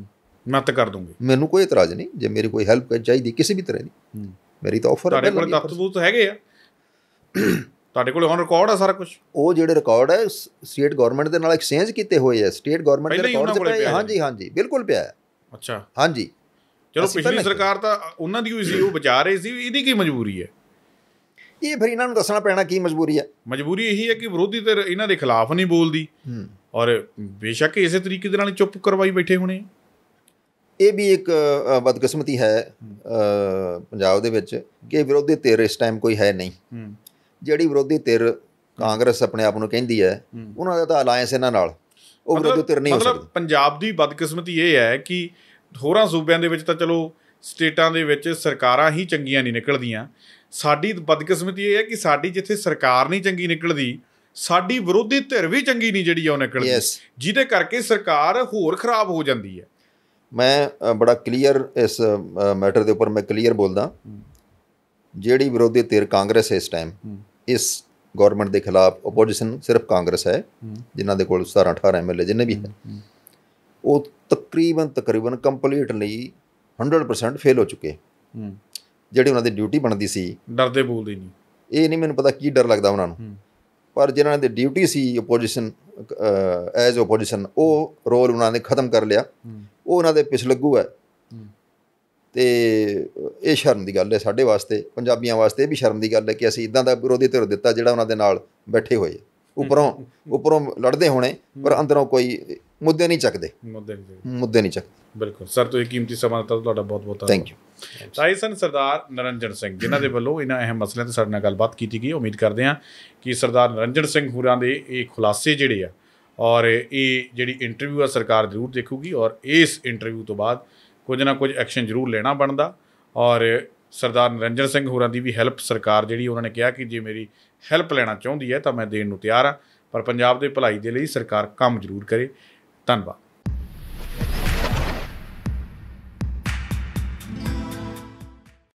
ਮੈਂ ਤਾਂ ਕਰ ਦੂੰਗੀ ਮੈਨੂੰ ਕੋਈ ਇਤਰਾਜ਼ ਨਹੀਂ ਜੇ ਮੇਰੀ ਕੋਈ ਹੈਲਪ ਚਾਹੀਦੀ ਕਿਸੇ ਵੀ ਤਰ੍ਹਾਂ ਦੀ ਮੇਰੀ ਤਾਂ ਆਫਰ ਹੈ ਤੁਹਾਡੇ ਕੋਲ ਤੱਤਬੂਤ ਹੈਗੇ ਆ ਤੁਹਾਡੇ ਕੋਲ ਹੁਣ ਰਿਕਾਰਡ ਆ ਸਾਰਾ ਕੁਝ ਉਹ ਜਿਹੜੇ ਰਿਕਾਰਡ ਹੈ ਸਟੇਟ ਗਵਰਨਮੈਂਟ ਦੇ ਨਾਲ ਐਕਸਚੇਂਜ ਕੀਤੇ ਹੋਏ ਆ ਸਟੇਟ ਗਵਰਨਮੈਂਟ ਦੇ ਰਿਕਾਰਡ ਤੇ ਹਾਂਜੀ ਹਾਂਜੀ ਬਿਲਕੁਲ ਪਿਆ ਹੈ ਅੱਛਾ ਹਾਂਜੀ ਚਲੋ ਪਿਛਲੀ ਸਰਕਾਰ ਤਾਂ ਉਹਨਾਂ ਦੀ ਹੀ ਸੀ ਉਹ ਬਚਾ ਰਹੀ ਸੀ ਇਹਦੀ ਕੀ ਮਜਬੂਰੀ ਹੈ ਇਹ ਫਿਰ ਇਹਨਾਂ ਨੂੰ ਦੱਸਣਾ ਪੈਣਾ ਕੀ ਮਜਬੂਰੀ ਹੈ ਮਜਬੂਰੀ ਇਹੀ ਹੈ ਕਿ ਵਿਰੋਧੀ ਤੇ ਇਹਨਾਂ ਦੇ ਖਿਲਾਫ ਨਹੀਂ ਬੋਲਦੀ ਔਰ ਬੇਸ਼ੱਕ ਇਸੇ ਤਰੀਕੇ ਦੇ ਨਾਲ ਚੁੱਪ ਕਰਵਾਈ ਬੈਠੇ ਹੋਣੇ ਇਹ ਵੀ ਇੱਕ ਬਦਕਿਸਮਤੀ ਹੈ ਪੰਜਾਬ ਦੇ ਵਿੱਚ ਕਿ ਵਿਰੋਧੀ ਧਿਰ ਇਸ ਟਾਈਮ ਕੋਈ ਹੈ ਨਹੀਂ ਜਿਹੜੀ ਵਿਰੋਧੀ ਧਿਰ ਕਾਂਗਰਸ ਆਪਣੇ ਆਪ ਨੂੰ ਕਹਿੰਦੀ ਹੈ ਉਹਨਾਂ ਦਾ ਤਾਂ ਅਲਾਈਅੰਸ ਇਹਨਾਂ ਨਾਲ ਉਹ ਵਿਰੋਧੀ ਧਿਰ ਨਹੀਂ ਹੋ ਸਕਦੀ ਮਤਲਬ ਪੰਜਾਬ ਦੀ ਬਦਕਿਸਮਤੀ ਇਹ ਹੈ ਕਿ ਹੋਰਾਂ ਸੂਬਿਆਂ ਦੇ ਵਿੱਚ ਤਾਂ ਚਲੋ ਸਟੇਟਾਂ ਦੇ ਵਿੱਚ ਸਰਕਾਰਾਂ ਹੀ ਚੰਗੀਆਂ ਨਹੀਂ ਨਿਕਲਦੀਆਂ ਸਾਡੀ ਬਦਕਿਸਮਤੀ ਇਹ ਹੈ ਕਿ ਸਾਡੀ ਜਿੱਥੇ ਸਰਕਾਰ ਨਹੀਂ ਚੰਗੀ ਨਿਕਲਦੀ ਸਾਡੀ ਵਿਰੋਧੀ ਧਿਰ ਵੀ ਚੰਗੀ ਨਹੀਂ ਜਿਹੜੀ ਉਹ ਨਿਕਲਦੀ ਜਿਹਦੇ ਕਰਕੇ ਸਰਕਾਰ ਹੋਰ ਖਰਾਬ ਹੋ ਜਾਂਦੀ ਹੈ ਮੈਂ ਬੜਾ ਕਲੀਅਰ ਇਸ ਮੈਟਰ ਦੇ ਉੱਪਰ ਮੈਂ ਕਲੀਅਰ ਬੋਲਦਾ ਜਿਹੜੀ ਵਿਰੋਧੀ ਧਿਰ ਕਾਂਗਰਸ ਇਸ ਟਾਈਮ ਇਸ ਗਵਰਨਮੈਂਟ ਦੇ ਖਿਲਾਫ ਆਪੋਜੀਸ਼ਨ ਸਿਰਫ ਕਾਂਗਰਸ ਹੈ ਜਿਨ੍ਹਾਂ ਦੇ ਕੋਲ 17 18 ਐਮਐਲਏ ਜਿੰਨੇ ਵੀ ਹੈ ਉਹ ਤਕਰੀਬਨ ਤਕਰੀਬਨ ਕੰਪਲੀਟਲੀ 100% ਫੇਲ ਹੋ ਚੁੱਕੇ ਜਿਹੜੀ ਉਹਨਾਂ ਦੀ ਡਿਊਟੀ ਬਣਦੀ ਸੀ ਡਰਦੇ ਬੋਲਦੇ ਨਹੀਂ ਇਹ ਨਹੀਂ ਮੈਨੂੰ ਪਤਾ ਕੀ ਡਰ ਲੱਗਦਾ ਉਹਨਾਂ ਨੂੰ ਪਰ ਜਿਨ੍ਹਾਂ ਦੀ ਡਿਊਟੀ ਸੀ ਆਪੋਜੀਸ਼ਨ ਐਜ਼ ਆਪੋਜੀਸ਼ਨ ਉਹ ਰੋਲ ਉਹਨਾਂ ਨੇ ਖਤਮ ਕਰ ਲਿਆ ਉਹ ਉਹਨਾਂ ਦੇ ਪਿਛ ਲੱਗੂ ਹੈ ਤੇ ਇਹ ਸ਼ਰਮ ਦੀ ਗੱਲ ਹੈ ਸਾਡੇ ਵਾਸਤੇ ਪੰਜਾਬੀਆਂ ਵਾਸਤੇ ਇਹ ਵੀ ਸ਼ਰਮ ਦੀ ਗੱਲ ਹੈ ਕਿ ਅਸੀਂ ਇਦਾਂ ਦਾ ਵਿਰੋਧੀ ਧਿਰ ਦਿੱਤਾ ਜਿਹੜਾ ਉਹਨਾਂ ਦੇ ਨਾਲ ਬੈਠੇ ਹੋਏ ਉਪਰੋਂ ਉਪਰੋਂ ਲੜਦੇ ਹੋਣੇ ਪਰ ਅੰਦਰੋਂ ਕੋਈ ਮੁੱਦੇ ਨਹੀਂ ਚੱਕਦੇ ਮੁੱਦੇ ਨਹੀਂ ਮੁੱਦੇ ਨਹੀਂ ਚੱਕਦੇ ਬਿਲਕੁਲ ਸਰ ਤੁਸੀਂ ਕੀਮਤੀ ਸਮਾਂ ਦਿੱਤਾ ਤੁਹਾਡਾ ਬਹੁਤ ਬਹੁਤ ਥੈਂਕ ਯੂ ਸਾਈਸਨ ਸਰਦਾਰ ਨਰਿੰਦਰ ਸਿੰਘ ਜਿਨ੍ਹਾਂ ਦੇ ਵੱਲੋਂ ਇਹਨਾਂ ਅਹਿਮ ਮਸਲਿਆਂ ਤੇ ਸਾਡੇ ਨਾਲ ਗੱਲਬਾਤ ਕੀਤੀ ਗਈ ਉਮੀਦ ਕਰਦੇ ਹਾਂ ਕਿ ਸਰਦਾਰ ਨਰਿੰਦਰ ਸਿੰਘ ਹੁਰਾਂ ਦੇ ਇਹ ਖੁਲਾਸੇ ਜਿਹੜੇ ਆ ਔਰ ਇਹ ਜਿਹੜੀ ਇੰਟਰਵਿਊ ਆ ਸਰਕਾਰ ਜ਼ਰੂਰ ਦੇਖੂਗੀ ਔਰ ਇਸ ਇੰਟਰਵਿਊ ਤੋਂ ਬਾਅਦ ਕੁਝ ਨਾ ਕੁਝ ਐਕਸ਼ਨ ਜ਼ਰੂਰ ਲੈਣਾ ਬਣਦਾ ਔਰ ਸਰਦਾਰ ਨਰਿੰਦਰ ਸਿੰਘ ਹੋਰਾਂ ਦੀ ਵੀ ਹੈਲਪ ਸਰਕਾਰ ਜਿਹੜੀ ਉਹਨਾਂ ਨੇ ਕਿਹਾ ਕਿ ਜੇ ਮੇਰੀ ਹੈਲਪ ਲੈਣਾ ਚਾਹੁੰਦੀ ਹੈ ਤਾਂ ਮੈਂ ਦੇਣ ਨੂੰ ਤਿਆਰ ਆ ਪਰ ਪੰਜਾਬ ਦੇ ਭਲਾਈ ਦੇ ਲਈ ਸਰਕਾਰ ਕੰਮ ਜ਼ਰੂਰ ਕਰੇ ਧੰਨਵਾਦ